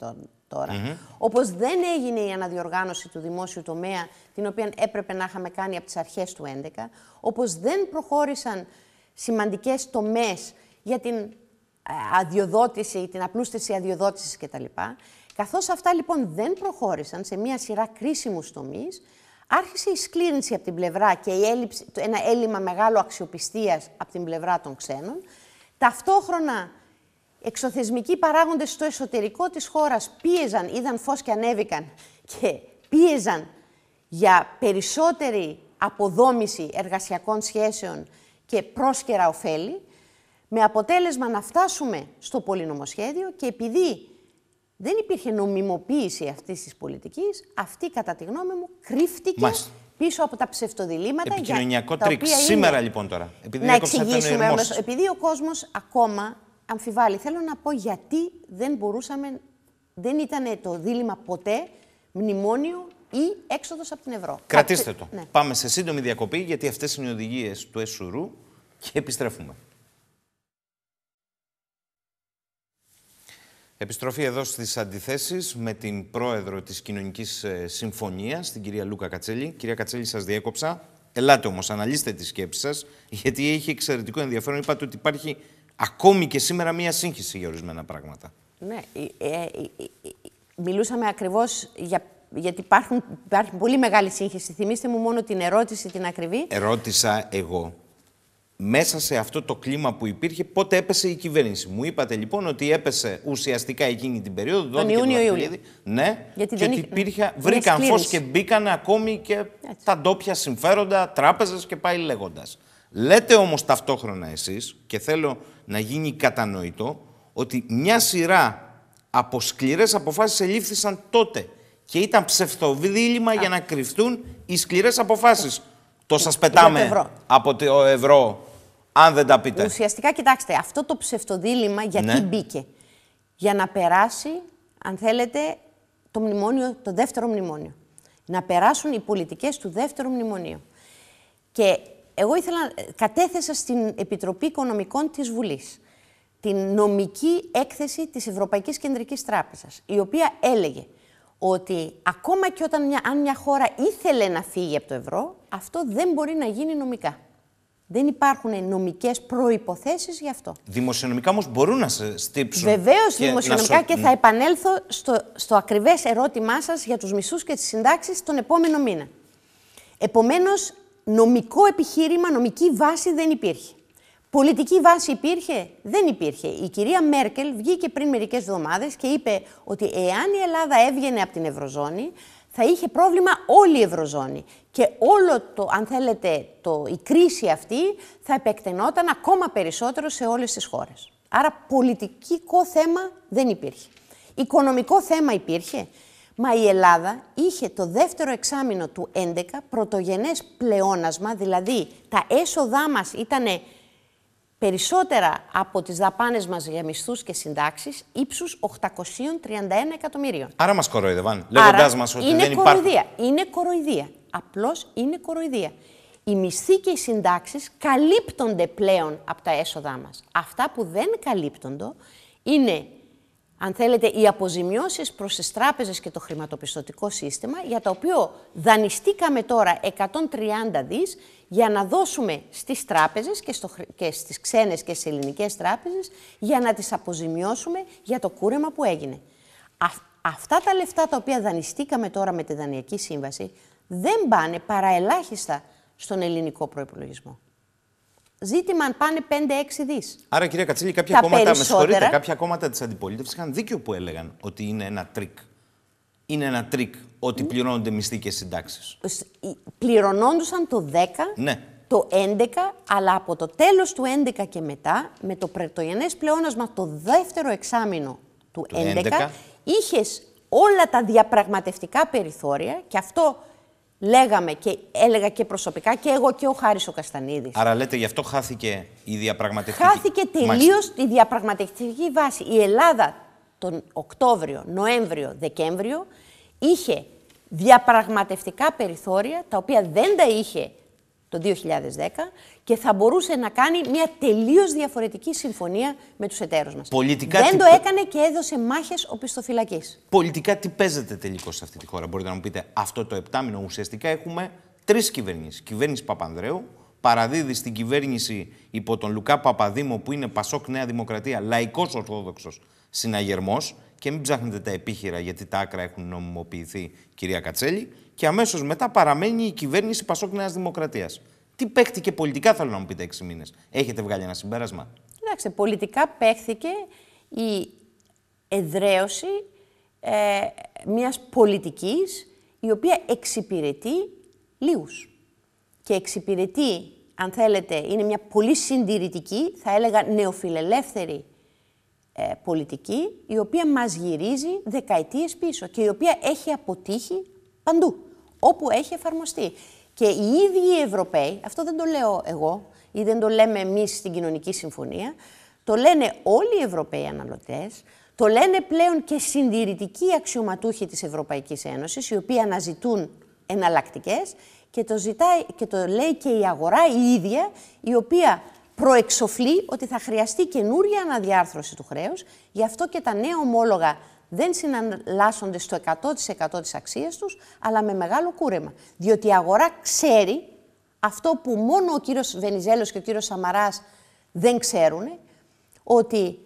τώρα. Mm-hmm. Όπως δεν έγινε η αναδιοργάνωση του δημόσιου τομέα, την οποία έπρεπε να είχαμε κάνει από τις αρχές του 2011. Όπως δεν προχώρησαν σημαντικές τομές για την ε, αδειοδότηση, την απλούστευση αδειοδότησης κτλ. Καθώς αυτά λοιπόν δεν προχώρησαν σε μια σειρά κρίσιμους τομείς, Άρχισε η σκλήρυνση από την πλευρά και η έλλειψη, ένα έλλειμμα μεγάλο αξιοπιστίας από την πλευρά των ξένων. Ταυτόχρονα εξωθεσμικοί παράγοντες στο εσωτερικό της χώρας πίεζαν, είδαν φως και ανέβηκαν και πίεζαν για περισσότερη αποδόμηση εργασιακών σχέσεων και πρόσκαιρα ωφέλη, με αποτέλεσμα να φτάσουμε στο πολυνομοσχέδιο και επειδή δεν υπήρχε νομιμοποίηση αυτής της πολιτικής. Αυτή, κατά τη γνώμη μου, κρύφτηκε πίσω από τα ψευτοδιλήμματα. Επικοινωνιακό για... τρίξ. Σήμερα λοιπόν τώρα. Επειδή να εξηγήσουμε όμω. Επειδή ο κόσμος ακόμα αμφιβάλλει, θέλω να πω γιατί δεν μπορούσαμε. Δεν ήταν το δίλημα ποτέ μνημόνιο ή έξοδος από την ευρώ. Κρατήστε το. Ναι. Πάμε σε σύντομη διακοπή, γιατί αυτές είναι οι οδηγίες του ΕΣΟΥΡΟΥ και επιστρέφουμε. Επιστροφή εδώ στις αντιθέσεις με την πρόεδρο της Κοινωνικής ε, Συμφωνίας, την κυρία Λούκα Κατσέλη. Κυρία Κατσέλη, σας διέκοψα. Ελάτε όμως, αναλύστε τη σκέψη σας, γιατί έχει εξαιρετικό ενδιαφέρον. Είπατε ότι υπάρχει ακόμη και σήμερα μία σύγχυση για ορισμένα πράγματα. Ναι, ε, ε, μιλούσαμε ακριβώς για γιατί υπάρχουν, υπάρχει πολύ μεγάλη σύγχυση. Θυμήστε μου μόνο την ερώτηση την ακριβή. Ερώτησα εγώ μέσα σε αυτό το κλίμα που υπήρχε, πότε έπεσε η κυβέρνηση. Μου είπατε λοιπόν ότι έπεσε ουσιαστικά εκείνη την περίοδο, τον Ιούνιο-Ιούλιο. Ναι, Γιατί και ότι υπήρχε, βρήκαν φω και μπήκαν ακόμη και Έτσι. τα ντόπια συμφέροντα, τράπεζες και πάει λέγοντας. Λέτε όμως ταυτόχρονα εσείς, και θέλω να γίνει κατανοητό, ότι μια σειρά από σκληρές αποφάσεις ελήφθησαν τότε και ήταν ψευτοδήλημα για να κρυφτούν οι σκληρές αποφάσεις το σας πετάμε από το ευρώ, αν δεν τα πείτε. Ουσιαστικά, κοιτάξτε, αυτό το ψευτοδήλημα γιατί ναι. μπήκε. Για να περάσει, αν θέλετε, το μνημόνιο, το δεύτερο μνημόνιο. Να περάσουν οι πολιτικές του δεύτερου μνημονίου. Και εγώ ήθελα, κατέθεσα στην Επιτροπή Οικονομικών της Βουλής την νομική έκθεση της Ευρωπαϊκής Κεντρικής Τράπεζας, η οποία έλεγε ότι ακόμα και όταν μια, αν μια χώρα ήθελε να φύγει από το ευρώ, αυτό δεν μπορεί να γίνει νομικά. Δεν υπάρχουν νομικές προποθέσει γι' αυτό. Δημοσιονομικά όμως μπορούν να σε στύψουν. Βεβαίως δημοσιονομικά και θα επανέλθω στο, στο ακριβές ερώτημά σας για τους μισούς και τις συντάξεις τον επόμενο μήνα. Επομένως, νομικό επιχείρημα, νομική βάση δεν υπήρχε. Πολιτική βάση υπήρχε, δεν υπήρχε. Η κυρία Μέρκελ βγήκε πριν μερικές εβδομάδες και είπε ότι εάν η Ελλάδα έβγαινε από την Ευρωζώνη, θα είχε πρόβλημα όλη η Ευρωζώνη. Και όλο το, αν θέλετε, το, η κρίση αυτή θα επεκτενόταν ακόμα περισσότερο σε όλες τις χώρες. Άρα πολιτικό θέμα δεν υπήρχε. Οικονομικό θέμα υπήρχε. Μα η Ελλάδα είχε το δεύτερο εξάμεινο του 2011 πρωτογενές πλεόνασμα, δηλαδή τα έσοδά μας ήταν περισσότερα από τις δαπάνες μας για μισθούς και συντάξεις ύψους 831 εκατομμυρίων. Άρα μας κοροϊδευάν, λέγοντάς μας ότι είναι δεν κοροϊδία. Υπάρχουν. Είναι κοροϊδία. Απλώς είναι κοροϊδία. Οι μισθοί και οι συντάξεις καλύπτονται πλέον από τα έσοδά μας. Αυτά που δεν καλύπτονται είναι αν θέλετε, οι αποζημιώσεις προς τις τράπεζες και το χρηματοπιστωτικό σύστημα, για το οποίο δανειστήκαμε τώρα 130 δις για να δώσουμε στις τράπεζες και, στο, και στις ξένες και στις ελληνικές τράπεζες, για να τις αποζημιώσουμε για το κούρεμα που έγινε. αυτά τα λεφτά τα οποία δανειστήκαμε τώρα με τη Δανειακή Σύμβαση δεν πάνε παρά ελάχιστα στον ελληνικό προϋπολογισμό. Ζήτημα αν πάνε 5-6 δις. Άρα, κυρία Κατσίλη, κάποια κόμματα, περισσότερα... κάποια κόμματα της αντιπολίτευσης είχαν δίκιο που έλεγαν ότι είναι ένα τρίκ. Είναι ένα τρίκ ότι πληρώνονται μισθοί και συντάξει. Πληρωνόντουσαν το 10, ναι. το 11, αλλά από το τέλος του 11 και μετά, με το πρωτογενές πλεόνασμα το δεύτερο εξάμεινο του 11, 11. είχες όλα τα διαπραγματευτικά περιθώρια και αυτό λέγαμε και έλεγα και προσωπικά και εγώ και ο Χάρης ο Καστανίδης. Άρα λέτε γι' αυτό χάθηκε η διαπραγματευτική Χάθηκε τελείως η διαπραγματευτική βάση. Η Ελλάδα τον Οκτώβριο, Νοέμβριο, Δεκέμβριο είχε διαπραγματευτικά περιθώρια τα οποία δεν τα είχε το 2010 και θα μπορούσε να κάνει μια τελείως διαφορετική συμφωνία με τους εταίρους μας. Πολιτικά Δεν το έκανε και έδωσε μάχες ο πιστοφυλακής. Πολιτικά τι παίζεται τελικώς σε αυτή τη χώρα. Μπορείτε να μου πείτε αυτό το επτάμινο ουσιαστικά έχουμε τρεις κυβερνήσεις. Κυβέρνηση Παπανδρέου, παραδίδει στην κυβέρνηση υπό τον Λουκά Παπαδήμο που είναι Πασόκ Νέα Δημοκρατία, λαϊκός ορθόδοξος συναγερμός, και μην ψάχνετε τα επίχειρα γιατί τα άκρα έχουν νομιμοποιηθεί, κυρία Κατσέλη. Και αμέσως μετά παραμένει η κυβέρνηση Πασόκ Νέας Δημοκρατίας. Τι παίχτηκε πολιτικά, θέλω να μου πείτε, έξι μήνες. Έχετε βγάλει ένα συμπέρασμα. Κοιτάξτε, πολιτικά παίχθηκε η εδραίωση ε, μιας πολιτικής η οποία εξυπηρετεί λίγους. Και εξυπηρετεί, αν θέλετε, είναι μια πολύ συντηρητική, θα έλεγα νεοφιλελεύθερη ε, πολιτική η οποία μας γυρίζει δεκαετίες πίσω και η οποία έχει αποτύχει παντού, όπου έχει εφαρμοστεί. Και οι ίδιοι οι Ευρωπαίοι, αυτό δεν το λέω εγώ ή δεν το λέμε εμείς στην Κοινωνική Συμφωνία, το λένε όλοι οι Ευρωπαίοι αναλωτές, το λένε πλέον και συντηρητικοί αξιωματούχοι της Ευρωπαϊκής Ένωσης, οι οποίοι αναζητούν εναλλακτικές και και το λέει και η αγορά η ίδια, η οποία προεξοφλεί ότι θα χρειαστεί καινούρια αναδιάρθρωση του χρέους, γι' αυτό και τα νέα ομόλογα δεν συναλλάσσονται στο 100% της αξίας τους, αλλά με μεγάλο κούρεμα. Διότι η αγορά ξέρει αυτό που μόνο ο κύριος Βενιζέλος και ο κύριος Σαμαράς δεν ξέρουν, ότι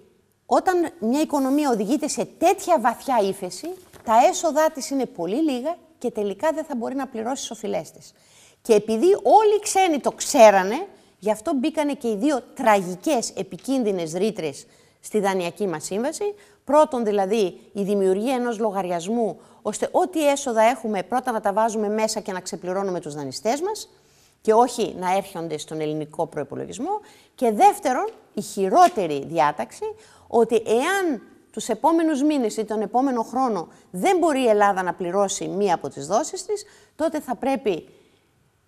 όταν μια οικονομία οδηγείται σε τέτοια βαθιά ύφεση, τα έσοδά της είναι πολύ λίγα και τελικά δεν θα μπορεί να πληρώσει τις οφειλές της. Και επειδή όλοι οι ξένοι το ξέρανε, Γι' αυτό μπήκανε και οι δύο τραγικές επικίνδυνες ρήτρες στη δανειακή μας σύμβαση. Πρώτον δηλαδή η δημιουργία ενός λογαριασμού, ώστε ό,τι έσοδα έχουμε πρώτα να τα βάζουμε μέσα και να ξεπληρώνουμε τους δανειστές μας και όχι να έρχονται στον ελληνικό προϋπολογισμό. Και δεύτερον, η χειρότερη διάταξη, ότι εάν τους επόμενους μήνες ή τον επόμενο χρόνο δεν μπορεί η Ελλάδα να πληρώσει μία από τις δόσεις της, τότε θα πρέπει,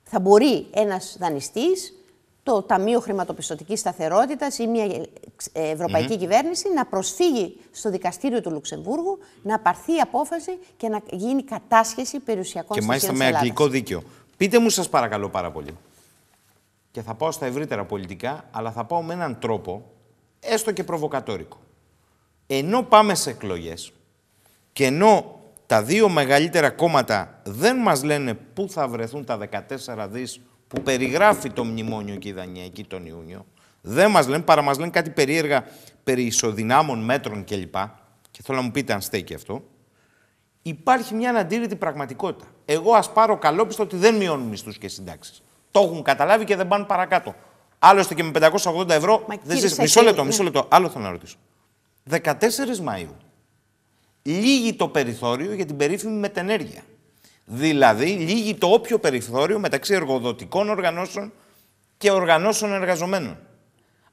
θα μπορεί ένας δανειστής το Ταμείο Χρηματοπιστωτική Σταθερότητα ή μια ε, ευρωπαϊκή mm-hmm. κυβέρνηση να προσφύγει στο δικαστήριο του Λουξεμβούργου, να πάρθει η μια ευρωπαικη mm κυβερνηση να προσφυγει στο δικαστηριο του λουξεμβουργου να παρθει η αποφαση και να γίνει κατάσχεση περιουσιακών στοιχείων. Και μάλιστα με αγγλικό δίκαιο. Πείτε μου, σας παρακαλώ πάρα πολύ. Και θα πάω στα ευρύτερα πολιτικά, αλλά θα πάω με έναν τρόπο έστω και προβοκατόρικο. Ενώ πάμε σε εκλογές και ενώ τα δύο μεγαλύτερα κόμματα δεν μας λένε πού θα βρεθούν τα 14 δις που περιγράφει το μνημόνιο και η Δανία τον Ιούνιο, δεν μας λένε παρά μας λένε κάτι περίεργα περί ισοδυνάμων μέτρων κλπ. Και θέλω να μου πείτε αν στέκει αυτό. Υπάρχει μια αναντήρητη πραγματικότητα. Εγώ ας πάρω καλόπιστο ότι δεν μειώνουν μισθούς και συντάξεις. Το έχουν καταλάβει και δεν πάνε παρακάτω. Άλλωστε και με 580 ευρώ. δεν Μισό λεπτό, ναι. μισό λεπτό. Άλλο θέλω να ρωτήσω. 14 Μαΐου. Λύγει το περιθώριο για την περίφημη μετενέργεια. Δηλαδή, λύγει το όποιο περιθώριο μεταξύ εργοδοτικών οργανώσεων και οργανώσεων εργαζομένων.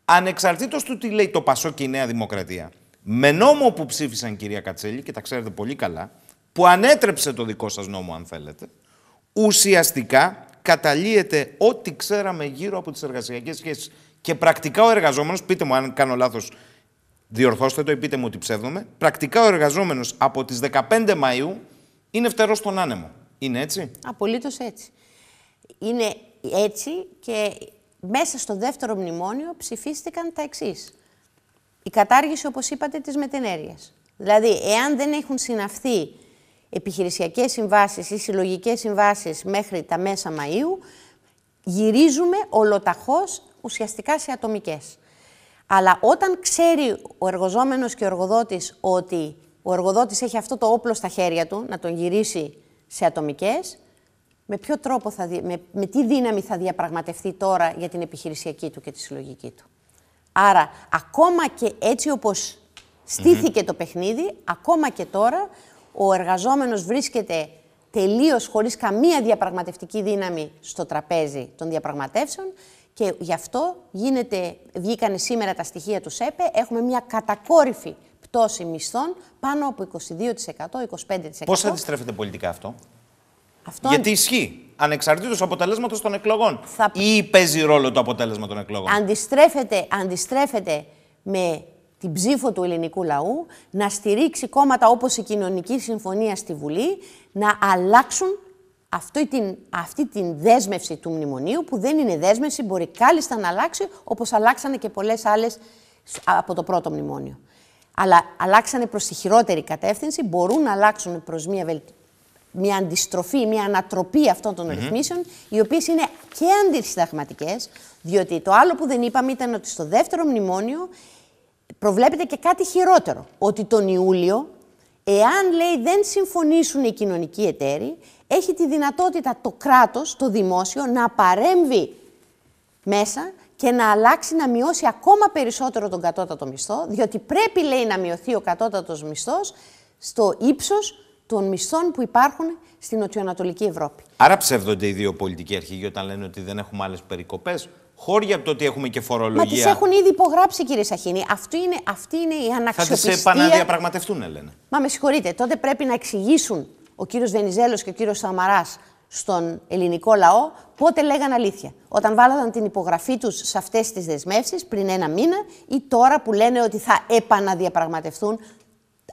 Ανεξαρτήτως του τι λέει το Πασό και η Νέα Δημοκρατία, με νόμο που ψήφισαν κυρία Κατσέλη, και τα ξέρετε πολύ καλά, που ανέτρεψε το δικό σας νόμο αν θέλετε, ουσιαστικά καταλύεται ό,τι ξέραμε γύρω από τις εργασιακές σχέσεις. Και πρακτικά ο εργαζόμενος, πείτε μου αν κάνω λάθος, διορθώστε το ή πείτε μου ότι ψεύδομαι, πρακτικά ο εργαζόμενος από τις 15 Μαΐου είναι φτερός στον άνεμο. Είναι έτσι. Απολύτως έτσι. Είναι έτσι και μέσα στο δεύτερο μνημόνιο ψηφίστηκαν τα εξής. Η κατάργηση, όπως είπατε, της μετενέργειας. Δηλαδή, εάν δεν έχουν συναυθεί επιχειρησιακές συμβάσεις ή συλλογικές συμβάσεις μέχρι τα μέσα Μαΐου, γυρίζουμε ολοταχώς ουσιαστικά σε ατομικές. Αλλά όταν ξέρει ο εργοζόμενος και ο εργοδότης ότι ο εργοδότης έχει αυτό το όπλο στα χέρια του, να τον γυρίσει σε ατομικές, με ποιο τρόπο θα, με, με τι δύναμη θα διαπραγματευτεί τώρα για την επιχειρησιακή του και τη συλλογική του. Άρα, ακόμα και έτσι όπως το παιχνίδι, ακόμα και τώρα, ο εργαζόμενος βρίσκεται τελείως χωρίς καμία διαπραγματευτική δύναμη στο τραπέζι των διαπραγματεύσεων και γι' αυτό γίνεται, βγήκαν σήμερα τα στοιχεία του ΣΕΠΕ, έχουμε μια κατακόρυφη πτώση μισθών πάνω από 22%-25%. Πώς αντιστρέφεται πολιτικά αυτό. αυτό... Γιατί ισχύει. Ανεξαρτήτως αποτελέσματος των εκλογών. Θα... Ή παίζει ρόλο το αποτέλεσμα των εκλογών. Αντιστρέφεται, αντιστρέφεται με την ψήφο του ελληνικού λαού, να στηρίξει κόμματα όπως η Κοινωνική Συμφωνία στη Βουλή, να αλλάξουν αυτή την, αυτή την δέσμευση του μνημονίου, που δεν είναι δέσμευση, μπορεί κάλλιστα να αλλάξει, όπως αλλάξανε και πολλές άλλες από το πρώτο μνημόνιο αλλά αλλάξανε προς τη χειρότερη κατεύθυνση, μπορούν να αλλάξουν προς μια, μια αντιστροφή, μια ανατροπή αυτών των ρυθμίσεων, οι οποίες είναι και αντισυνταγματικές, διότι το άλλο που δεν είπαμε ήταν ότι στο δεύτερο μνημόνιο προβλέπεται και κάτι χειρότερο, ότι τον Ιούλιο, εάν λέει δεν συμφωνήσουν οι κοινωνικοί εταίροι, έχει τη δυνατότητα το κράτος, το δημόσιο, να παρέμβει μέσα και να αλλάξει, να μειώσει ακόμα περισσότερο τον κατώτατο μισθό, διότι πρέπει, λέει, να μειωθεί ο κατώτατος μισθός στο ύψος των μισθών που υπάρχουν στην νοτιοανατολική Ευρώπη. Άρα ψεύδονται οι δύο πολιτικοί αρχηγοί όταν λένε ότι δεν έχουμε άλλες περικοπές, χώρια από το ότι έχουμε και φορολογία. Μα τις έχουν ήδη υπογράψει κύριε Σαχίνη. Αυτή είναι, αυτή είναι η αναξιοπιστία. Θα τις επαναδιαπραγματευτούν λένε. Μα με συγχωρείτε, τότε πρέπει να εξηγήσουν ο κύριος Βενιζέλος και ο κύριος Σαμαράς στον ελληνικό λαό πότε λέγαν αλήθεια. Όταν βάλαν την υπογραφή τους σε αυτές τις δεσμεύσεις πριν ένα μήνα ή τώρα που λένε ότι θα επαναδιαπραγματευτούν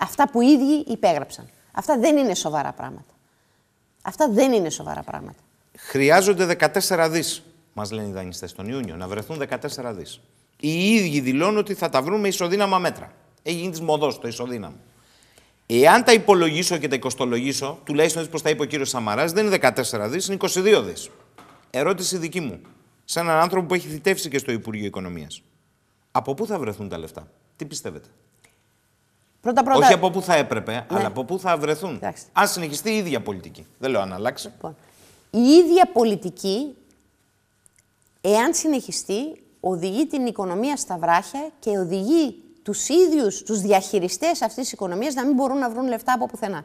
αυτά που οι ίδιοι υπέγραψαν. Αυτά δεν είναι σοβαρά πράγματα. Αυτά δεν είναι σοβαρά πράγματα. Χρειάζονται 14 δις. μας λένε οι δανειστές τον Ιούνιο, να βρεθούν 14 δις. Οι ίδιοι δηλώνουν ότι θα τα βρούμε ισοδύναμα μέτρα. Έγινε της μοδός το ισοδύναμο. Εάν τα υπολογίσω και τα οικοστολογήσω, τουλάχιστον έτσι όπως τα είπε ο κύριος Σαμαράς, δεν είναι 14 δις, είναι 22 δις. Ερώτηση δική μου. Σε έναν άνθρωπο που έχει θητεύσει και στο Υπουργείο Οικονομίας. Από πού θα βρεθούν τα λεφτά, τι πιστεύετε. Πρώτα, πρώτα... Όχι από πού θα έπρεπε, ναι. αλλά από πού θα βρεθούν. Εντάξει. Αν συνεχιστεί η ίδια πολιτική. Δεν λέω αν αλλάξει. Λοιπόν, η ίδια πολιτική, εάν συνεχιστεί, οδηγεί την οικονομία στα βράχια και οδηγεί τους ίδιους τους διαχειριστές αυτής της οικονομίας να μην μπορούν να βρουν λεφτά από πουθενά.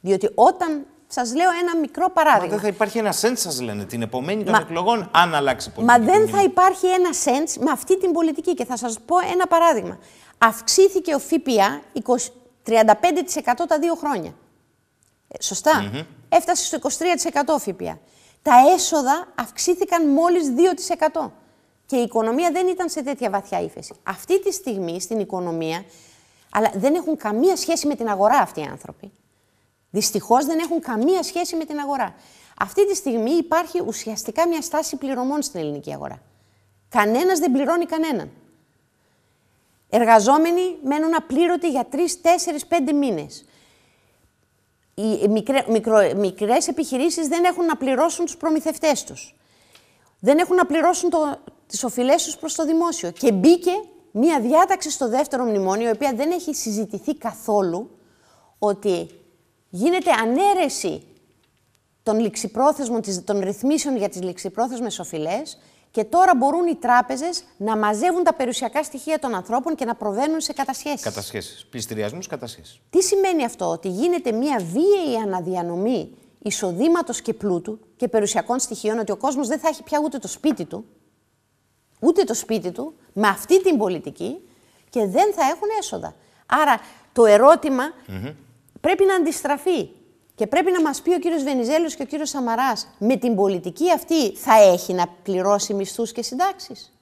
Διότι όταν. Σας λέω ένα μικρό παράδειγμα. Μα δεν θα υπάρχει ένα σέντ, σας λένε, την επομένη των εκλογών, αν αλλάξει πολιτική. Μα δεν θα υπάρχει ένα σέντ με αυτή την πολιτική. Και θα σας πω ένα παράδειγμα. Αυξήθηκε ο ΦΠΑ 20... 35% τα δύο χρόνια. Ε, σωστά. Έφτασε στο 23% ο ΦΠΑ. Τα έσοδα αυξήθηκαν μόλις 2% και η οικονομία δεν ήταν σε τέτοια βαθιά ύφεση. Αυτή τη στιγμή στην οικονομία, αλλά δεν έχουν καμία σχέση με την αγορά αυτοί οι άνθρωποι. Δυστυχώς δεν έχουν καμία σχέση με την αγορά. Αυτή τη στιγμή υπάρχει ουσιαστικά μια στάση πληρωμών στην ελληνική αγορά. Κανένας δεν πληρώνει κανέναν. Εργαζόμενοι μένουν απλήρωτοι για 3, 4, πέντε μήνες. Οι μικρέ, επιχειρήσει μικρές επιχειρήσεις δεν έχουν να πληρώσουν τους προμηθευτές τους. Δεν έχουν να πληρώσουν το, τις τους προς το δημόσιο. Και μπήκε μία διάταξη στο δεύτερο μνημόνιο, η οποία δεν έχει συζητηθεί καθόλου, ότι γίνεται ανέρεση των, ληξιπρόθεσμων, των ρυθμίσεων για τις ληξιπρόθεσμες οφειλές και τώρα μπορούν οι τράπεζες να μαζεύουν τα περιουσιακά στοιχεία των ανθρώπων και να προβαίνουν σε κατασχέσεις. Κατασχέσεις. Πληστηριασμούς, κατασχέσεις. Τι σημαίνει αυτό, ότι γίνεται μια βίαιη αναδιανομή εισοδήματος και πλούτου και περιουσιακών στοιχείων, ότι ο κόσμος δεν θα έχει πια ούτε το σπίτι του, ούτε το σπίτι του με αυτή την πολιτική και δεν θα έχουν έσοδα. Άρα το ερωτημα πρέπει να αντιστραφεί. Και πρέπει να μας πει ο κύριος Βενιζέλος και ο κύριος Σαμαράς, με την πολιτική αυτή θα έχει να πληρώσει μισθούς και συντάξεις.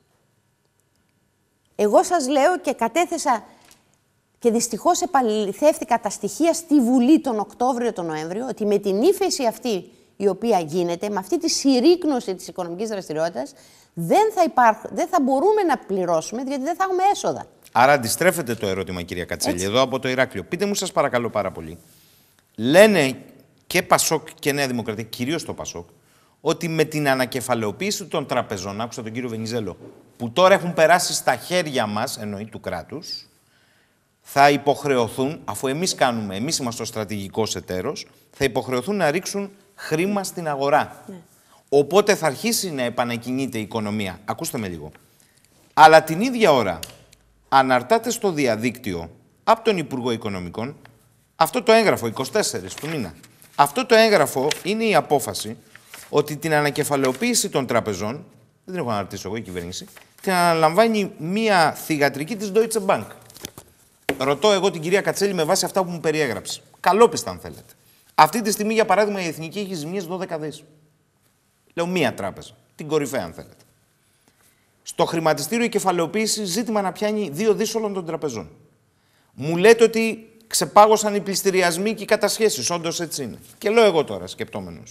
Εγώ σας λέω και κατέθεσα και δυστυχώς επαληθεύτηκα τα στοιχεία στη Βουλή τον Οκτώβριο, τον Νοέμβριο, ότι με την ύφεση αυτή η οποία γίνεται, με αυτή τη συρρήκνωση της οικονομικής δραστηριότητας, δεν θα, υπάρχ, δεν θα μπορούμε να πληρώσουμε, διότι δεν θα έχουμε έσοδα. Άρα αντιστρέφεται το ερώτημα, κυρία Κατσέλη, εδώ από το Ηράκλειο. Πείτε μου, σας παρακαλώ πάρα πολύ. Λένε και Πασόκ και Νέα Δημοκρατία, κυρίως το Πασόκ, ότι με την ανακεφαλαιοποίηση των τραπεζών, άκουσα τον κύριο Βενιζέλο, που τώρα έχουν περάσει στα χέρια μας εννοεί του κράτους, θα υποχρεωθούν, αφού εμείς κάνουμε, εμείς είμαστε ο στρατηγικός εταίρος, θα υποχρεωθούν να ρίξουν χρήμα στην αγορά. Ναι. Οπότε θα αρχίσει να επανακινείται η οικονομία. Ακούστε με λίγο. Αλλά την ίδια ώρα αναρτάται στο διαδίκτυο από τον Υπουργό Οικονομικών αυτό το έγγραφο, 24 του μήνα. Αυτό το έγγραφο είναι η απόφαση ότι την ανακεφαλαιοποίηση των τραπεζών, δεν την έχω αναρτήσει εγώ η κυβέρνηση, την αναλαμβάνει μία θηγατρική της Deutsche Bank. Ρωτώ εγώ την κυρία Κατσέλη με βάση αυτά που μου περιέγραψε. Καλόπιστα αν θέλετε. Αυτή τη στιγμή, για παράδειγμα, η Εθνική έχει ζημίες 12 δις. Λέω μία τράπεζα. Την κορυφαία, αν θέλετε. Στο χρηματιστήριο η κεφαλαιοποίηση ζήτημα να πιάνει δύο δις όλων των τραπεζών. Μου λέτε ότι ξεπάγωσαν οι πληστηριασμοί και οι κατασχέσεις. Όντως έτσι είναι. Και λέω εγώ τώρα, σκεπτόμενος.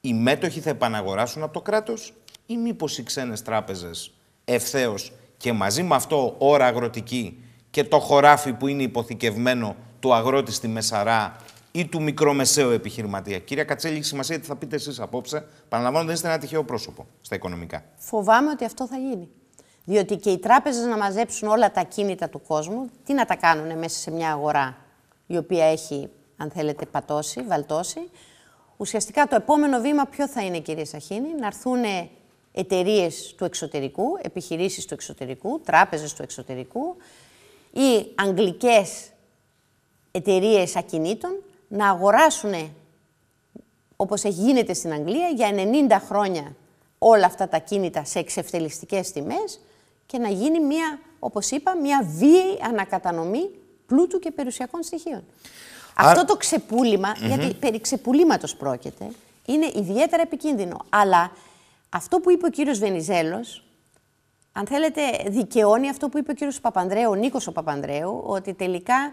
Οι μέτοχοι θα επαναγοράσουν από το κράτος ή μήπως οι ξένες τράπεζες ευθέως και μαζί με αυτό ώρα αγροτική και το χωράφι που είναι υποθηκευμένο του αγρότη στη Μεσαρά ή του μικρομεσαίου επιχειρηματία. Κυρία Κατσέλη, έχει σημασία τι θα πείτε εσείς απόψε. Παναλαμβάνω, δεν είστε ένα τυχαίο πρόσωπο στα οικονομικά. Φοβάμαι ότι αυτό θα γίνει. Διότι και οι τράπεζες να μαζέψουν όλα τα κίνητα του κόσμου, τι να τα κάνουν μέσα σε μια αγορά η οποία έχει, αν θέλετε, πατώσει, βαλτώσει. Ουσιαστικά το επόμενο βήμα ποιο θα είναι, κυρία Σαχίνη, να έρθουν εταιρείες του εξωτερικού, επιχειρήσεις του εξωτερικού, τράπεζες του εξωτερικού ή αγγλικές εταιρείες ακινήτων να αγοράσουν, όπως γίνεται στην Αγγλία, για 90 χρόνια όλα αυτά τα κίνητα σε εξευτελιστικές τιμές και να γίνει μια, όπως είπα, μια βίαιη ανακατανομή πλούτου και περιουσιακών στοιχείων. Αυτό το ξεπουλημα γιατί περί ξεπουλήματος πρόκειται, είναι ιδιαίτερα επικίνδυνο. Αλλά αυτό που είπε ο κύριος Βενιζέλος, αν θέλετε, δικαιώνει αυτό που είπε ο κύριος Παπανδρέου, ο Νίκος ο Παπανδρέου, ότι τελικά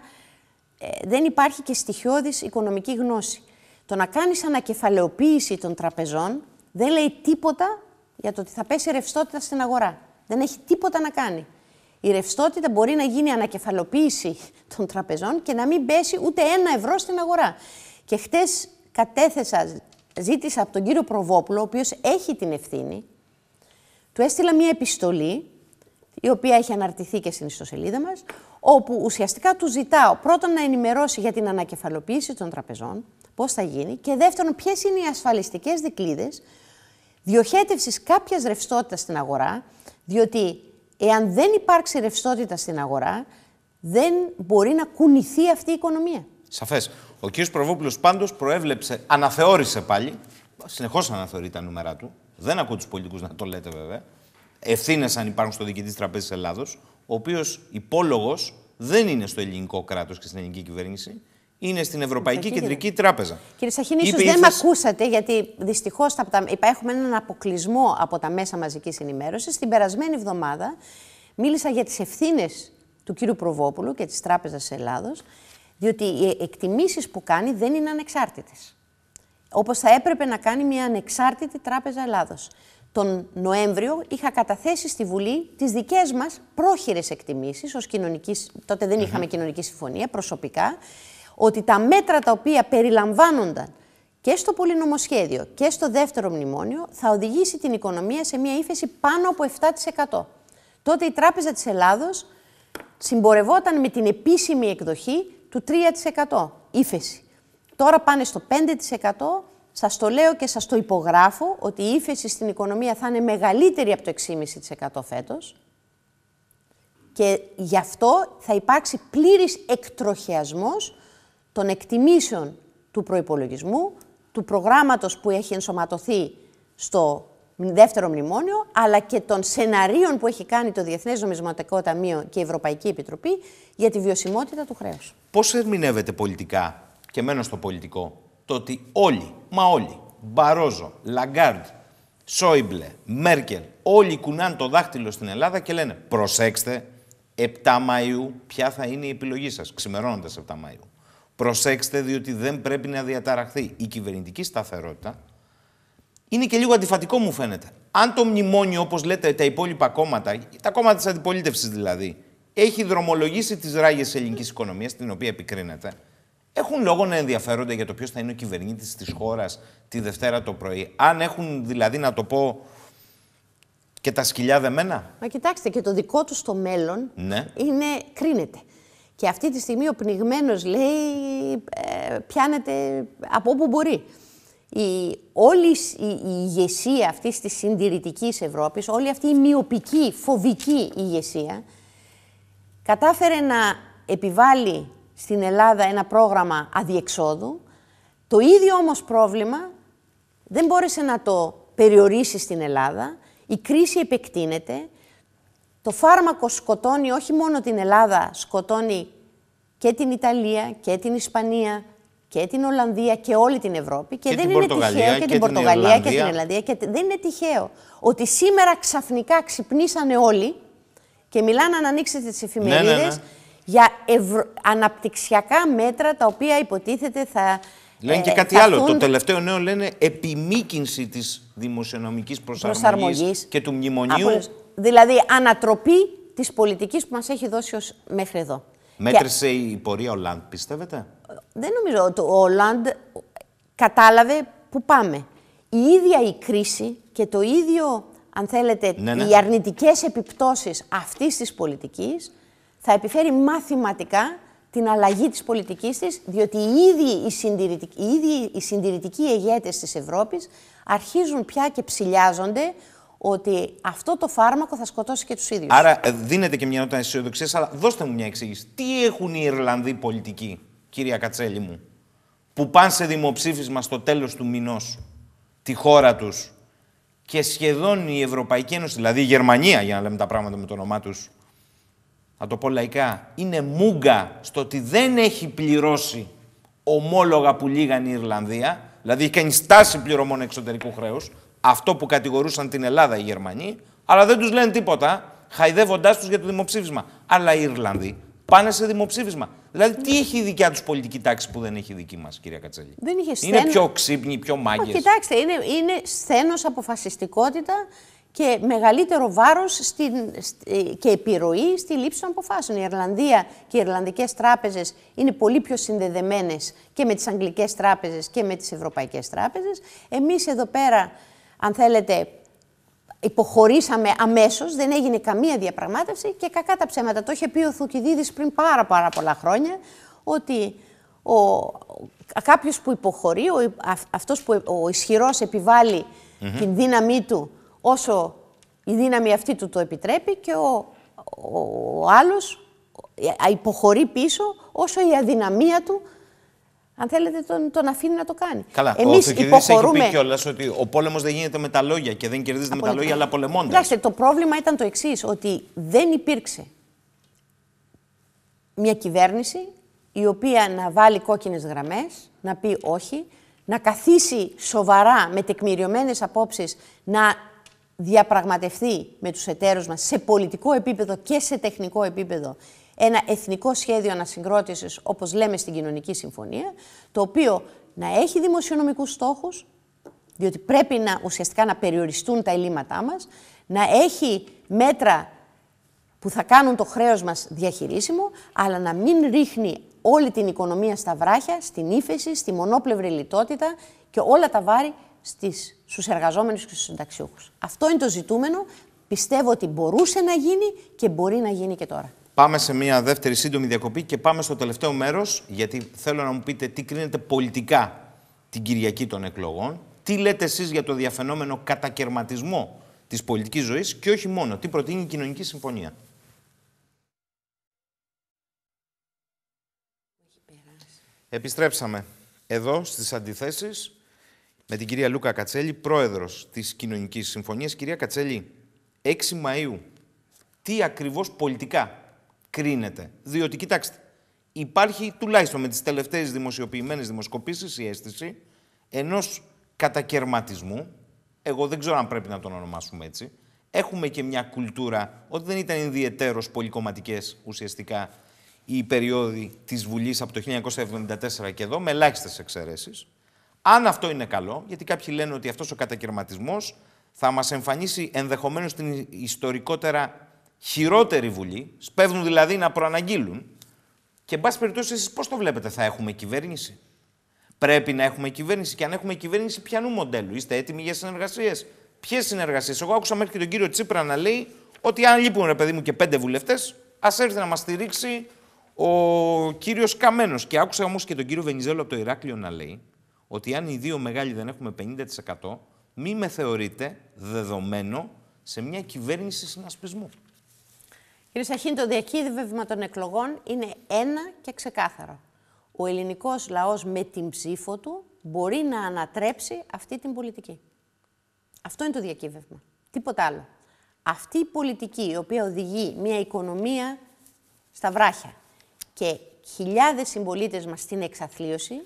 ε, δεν υπάρχει και στοιχειώδης οικονομική γνώση. Το να κάνεις ανακεφαλαιοποίηση των τραπεζών δεν λέει τίποτα για το ότι θα πέσει ρευστότητα στην αγορά. Δεν έχει τίποτα να κάνει. Η ρευστότητα μπορεί να γίνει ανακεφαλοποίηση των τραπεζών και να μην πέσει ούτε ένα ευρώ στην αγορά. Και χτες κατέθεσα, ζήτησα από τον κύριο Προβόπουλο, ο οποίος έχει την ευθύνη, του έστειλα μία επιστολή, η οποία έχει αναρτηθεί και στην ιστοσελίδα μας, όπου ουσιαστικά του ζητάω πρώτον να ενημερώσει για την ανακεφαλοποίηση των τραπεζών, πώς θα γίνει, και δεύτερον ποιες είναι οι ασφαλιστικές δικλίδες διοχέτευσης κάποιας ρευστότητας στην αγορά, διότι εάν δεν υπάρξει ρευστότητα στην αγορά, δεν μπορεί να κουνηθεί αυτή η οικονομία. Σαφές. Ο κ. Προβόπουλος πάντως προέβλεψε, αναθεώρησε πάλι, συνεχώς αναθεωρεί τα νούμερα του, δεν ακούω τους πολιτικούς να το λέτε βέβαια, ευθύνες αν υπάρχουν στο διοικητή Τραπέζης Ελλάδος, ο οποίος υπόλογος δεν είναι στο ελληνικό κράτος και στην ελληνική κυβέρνηση, είναι στην Ευρωπαϊκή Κεντρική, Τράπεζα. Κύριε Σαχίνη, ίσω δεν με ακούσατε, γιατί δυστυχώς έχουμε έναν αποκλεισμό από τα μέσα μαζικής ενημέρωσης. Την περασμένη εβδομάδα μίλησα για τις ευθύνες του κύριου Προβόπουλου και της Τράπεζας Ελλάδος, διότι οι εκτιμήσεις που κάνει δεν είναι ανεξάρτητες. Όπως θα έπρεπε να κάνει μια ανεξάρτητη Τράπεζα Ελλάδος τον Νοέμβριο είχα καταθέσει στη Βουλή τις δικές μας πρόχειρες εκτιμήσεις, ως κοινωνικής. Τότε δεν ειχαμε κοινωνική συμφωνία, προσωπικά, ότι τα μέτρα τα οποία περιλαμβάνονταν και στο πολυνομοσχέδιο και στο δεύτερο μνημόνιο θα οδηγήσει την οικονομία σε μια ύφεση πάνω από 7%. Τότε η Τράπεζα της Ελλάδος συμπορευόταν με την επίσημη εκδοχή του 3% ύφεση. Τώρα πάνε στο 5% Σας το λέω και σας το υπογράφω, ότι η ύφεση στην οικονομία θα είναι μεγαλύτερη από το 6,5% φέτος. και γι' αυτό θα υπάρξει πλήρης εκτροχιασμός των εκτιμήσεων του προπολογισμού, του προγράμματος που έχει ενσωματωθεί στο δεύτερο μνημόνιο, αλλά και των σεναρίων που έχει κάνει το Διεθνές Νομισματικό Ταμείο και η Ευρωπαϊκή Επιτροπή για τη βιωσιμότητα του χρέους. Πώς ερμηνεύεται πολιτικά και μένω στο πολιτικό ότι όλοι, μα όλοι, Μπαρόζο, Λαγκάρντ, Σόιμπλε, Μέρκελ, όλοι κουνάν το δάχτυλο στην Ελλάδα και λένε «Προσέξτε, 7 Μαΐου ποια θα είναι η επιλογή σας, ξημερώνοντας 7 Μαΐου. Προσέξτε διότι δεν πρέπει να διαταραχθεί η κυβερνητική σταθερότητα». Είναι και λίγο αντιφατικό μου φαίνεται. Αν το μνημόνιο, όπως λέτε, τα υπόλοιπα κόμματα, τα κόμματα της αντιπολίτευσης δηλαδή, έχει δρομολογήσει τις ράγες της ελληνικής οικονομίας, την οποία επικρίνεται, έχουν λόγο να ενδιαφέρονται για το ποιος θα είναι ο κυβερνήτης της χώρας τη Δευτέρα το πρωί. Αν έχουν δηλαδή να το πω και τα σκυλιά δεμένα. Μα κοιτάξτε, και το δικό τους το μέλλον ναι. είναι, κρίνεται. Και αυτή τη στιγμή ο πνιγμένος λέει ε, πιάνεται από όπου μπορεί. Η, όλη η, η ηγεσία αυτής της συντηρητικής Ευρώπης, όλη αυτή η μειοπική, φοβική ηγεσία, κατάφερε να επιβάλλει στην Ελλάδα ένα πρόγραμμα αδιεξόδου. Το ίδιο όμως πρόβλημα δεν μπόρεσε να το περιορίσει στην Ελλάδα. Η κρίση επεκτείνεται. Το φάρμακο σκοτώνει όχι μόνο την Ελλάδα, σκοτώνει και την Ιταλία και την Ισπανία και την Ολλανδία και όλη την Ευρώπη. Και, δεν είναι τυχαίο. Και, και την Πορτογαλία και την Ελλανδία. Και δεν είναι τυχαίο ότι σήμερα ξαφνικά ξυπνήσανε όλοι και μιλάνε να ανοίξετε τις ναι, ναι, ναι. εφημερίδες για αναπτυξιακά μέτρα τα οποία υποτίθεται θα. Λένε και ε, κάτι άλλο. Το τελευταίο νέο λένε επιμήκυνση της δημοσιονομικής προσαρμογής και του μνημονίου. Δηλαδή ανατροπή της πολιτικής που μας έχει δώσει ως μέχρι εδώ. Μέτρησε η πορεία ο Λαντ, πιστεύετε. Ε, δεν νομίζω ότι ο Λαντ κατάλαβε πού πάμε. Η ίδια η κρίση και το ίδιο, αν θέλετε, ναι, ναι. οι αρνητικές επιπτώσεις αυτής της πολιτικής θα επιφέρει μαθηματικά την αλλαγή της πολιτικής της, διότι οι ίδιοι οι συντηρητικοί, οι ίδιοι οι συντηρητικοί ηγέτες της Ευρώπης αρχίζουν πια και ψηλιάζονται ότι αυτό το φάρμακο θα σκοτώσει και τους ίδιους. Άρα ε, δίνεται και μια νότα αισιοδοξίας, αλλά δώστε μου μια εξήγηση. Τι έχουν οι Ιρλανδοί πολιτικοί, κυρία Κατσέλη μου, που πάνε σε δημοψήφισμα στο τέλος του μηνός τη χώρα τους και σχεδόν η Ευρωπαϊκή Ένωση, δηλαδή η Γερμανία, για να λέμε τα πράγματα με το όνομά τους, να το πω λαϊκά, είναι μούγκα στο ότι δεν έχει πληρώσει ομόλογα που λίγαν η Ιρλανδία, δηλαδή έχει κάνει στάση πληρωμών εξωτερικού χρέους, αυτό που κατηγορούσαν την Ελλάδα οι Γερμανοί, αλλά δεν τους λένε τίποτα, χαϊδεύοντάς τους για το δημοψήφισμα. Αλλά οι Ιρλανδοί πάνε σε δημοψήφισμα. Δηλαδή, τι έχει η δικιά τους πολιτική τάξη που δεν έχει η δική μας, κυρία Κατσέλη. Δεν είχε στένο... Είναι πιο ξύπνη, πιο μάγκες. Κοιτάξτε, είναι, είναι σθένος αποφασιστικότητα και μεγαλύτερο βάρος ε, και επιρροή στη λήψη των αποφάσεων. Η Ιρλανδία και οι Ιρλανδικές τράπεζες είναι πολύ πιο συνδεδεμένες και με τις Αγγλικές τράπεζες και με τις Ευρωπαϊκές τράπεζες. Εμείς εδώ πέρα, αν θέλετε, υποχωρήσαμε αμέσως, δεν έγινε καμία διαπραγμάτευση και κακά τα ψέματα. Το είχε πει ο Θουκυδίδης πριν πάρα πάρα πολλά χρόνια, ότι ο, κάποιος που υποχωρεί, ο, αυτός που ο ισχυρός επιβάλλει την δύναμή του όσο η δύναμη αυτή του το επιτρέπει και ο, ο, άλλος υποχωρεί πίσω όσο η αδυναμία του αν θέλετε, τον, τον αφήνει να το κάνει. Καλά. Εμείς ο Θουκυδίδη υποχωρούμε... έχει πει κιόλας ότι ο πόλεμος δεν γίνεται με τα λόγια και δεν κερδίζεται με τα λόγια, αλλά πολεμώντας. Κοιτάξτε, το πρόβλημα ήταν το εξής, ότι δεν υπήρξε μια κυβέρνηση η οποία να βάλει κόκκινες γραμμές, να πει όχι, να καθίσει σοβαρά με τεκμηριωμένες απόψεις, να διαπραγματευτεί με τους εταίρους μας σε πολιτικό επίπεδο και σε τεχνικό επίπεδο ένα εθνικό σχέδιο ανασυγκρότησης, όπως λέμε στην Κοινωνική Συμφωνία, το οποίο να έχει δημοσιονομικούς στόχους, διότι πρέπει να, ουσιαστικά να περιοριστούν τα ελλείμματά μας, να έχει μέτρα που θα κάνουν το χρέος μας διαχειρίσιμο, αλλά να μην ρίχνει όλη την οικονομία στα βράχια, στην ύφεση, στη μονόπλευρη λιτότητα και όλα τα βάρη στις Στους εργαζόμενους και στους συνταξιούχους. Αυτό είναι το ζητούμενο. Πιστεύω ότι μπορούσε να γίνει και μπορεί να γίνει και τώρα. Πάμε σε μια δεύτερη σύντομη διακοπή και πάμε στο τελευταίο μέρος, γιατί θέλω να μου πείτε τι κρίνεται πολιτικά την Κυριακή των εκλογών. Τι λέτε εσείς για το διαφαινόμενο κατακαιρματισμό της πολιτικής ζωής και όχι μόνο. Τι προτείνει η κοινωνική συμφωνία. Επιστρέψαμε εδώ στις αντιθέσεις με την κυρία Λούκα Κατσέλη, πρόεδρος της κοινωνικής συμφωνίας, Κυρία Κατσέλη, 6 Μαου, τι ακριβώς πολιτικά κρίνεται. Διότι, κοιτάξτε, υπάρχει τουλάχιστον με τις τελευταίες δημοσιοποιημένες δημοσκοπήσεις η αίσθηση ενός κατακαιρματισμού, εγώ δεν ξέρω αν πρέπει να τον ονομάσουμε έτσι, έχουμε και μια κουλτούρα ότι δεν ήταν ιδιαιτέρως πολυκομματικές ουσιαστικά η περίοδοι της Βουλής από το 1974 και εδώ, με ελάχιστες εξαιρέσεις. Αν αυτό είναι καλό, γιατί κάποιοι λένε ότι αυτός ο κατακαιρματισμός θα μας εμφανίσει ενδεχομένως την ιστορικότερα χειρότερη Βουλή, σπέβδουν δηλαδή να προαναγγείλουν. Και μπας περιπτώσει εσείς πώς το βλέπετε, θα έχουμε κυβέρνηση. Πρέπει να έχουμε κυβέρνηση και αν έχουμε κυβέρνηση, πιανού μοντέλου. Είστε έτοιμοι για συνεργασίες. Ποιες συνεργασίες. Εγώ άκουσα μέχρι και τον κύριο Τσίπρα να λέει ότι αν λείπουν ρε παιδί μου και πέντε βουλευτές, ας έρθει να μας στηρίξει ο κύριος Καμένος. Και άκουσα όμως και τον κύριο Βενιζέλο από το Ηράκλειο να λέει ότι αν οι δύο μεγάλοι δεν έχουμε 50%, μη με θεωρείτε δεδομένο σε μια κυβέρνηση συνασπισμού. Κύριε Σαχίν, το διακύβευμα των εκλογών είναι ένα και ξεκάθαρο. Ο ελληνικός λαός με την ψήφο του μπορεί να ανατρέψει αυτή την πολιτική. Αυτό είναι το διακύβευμα. Τίποτα άλλο. Αυτή η πολιτική η οποία οδηγεί μια οικονομία στα βράχια και χιλιάδες συμπολίτες μας στην εξαθλίωση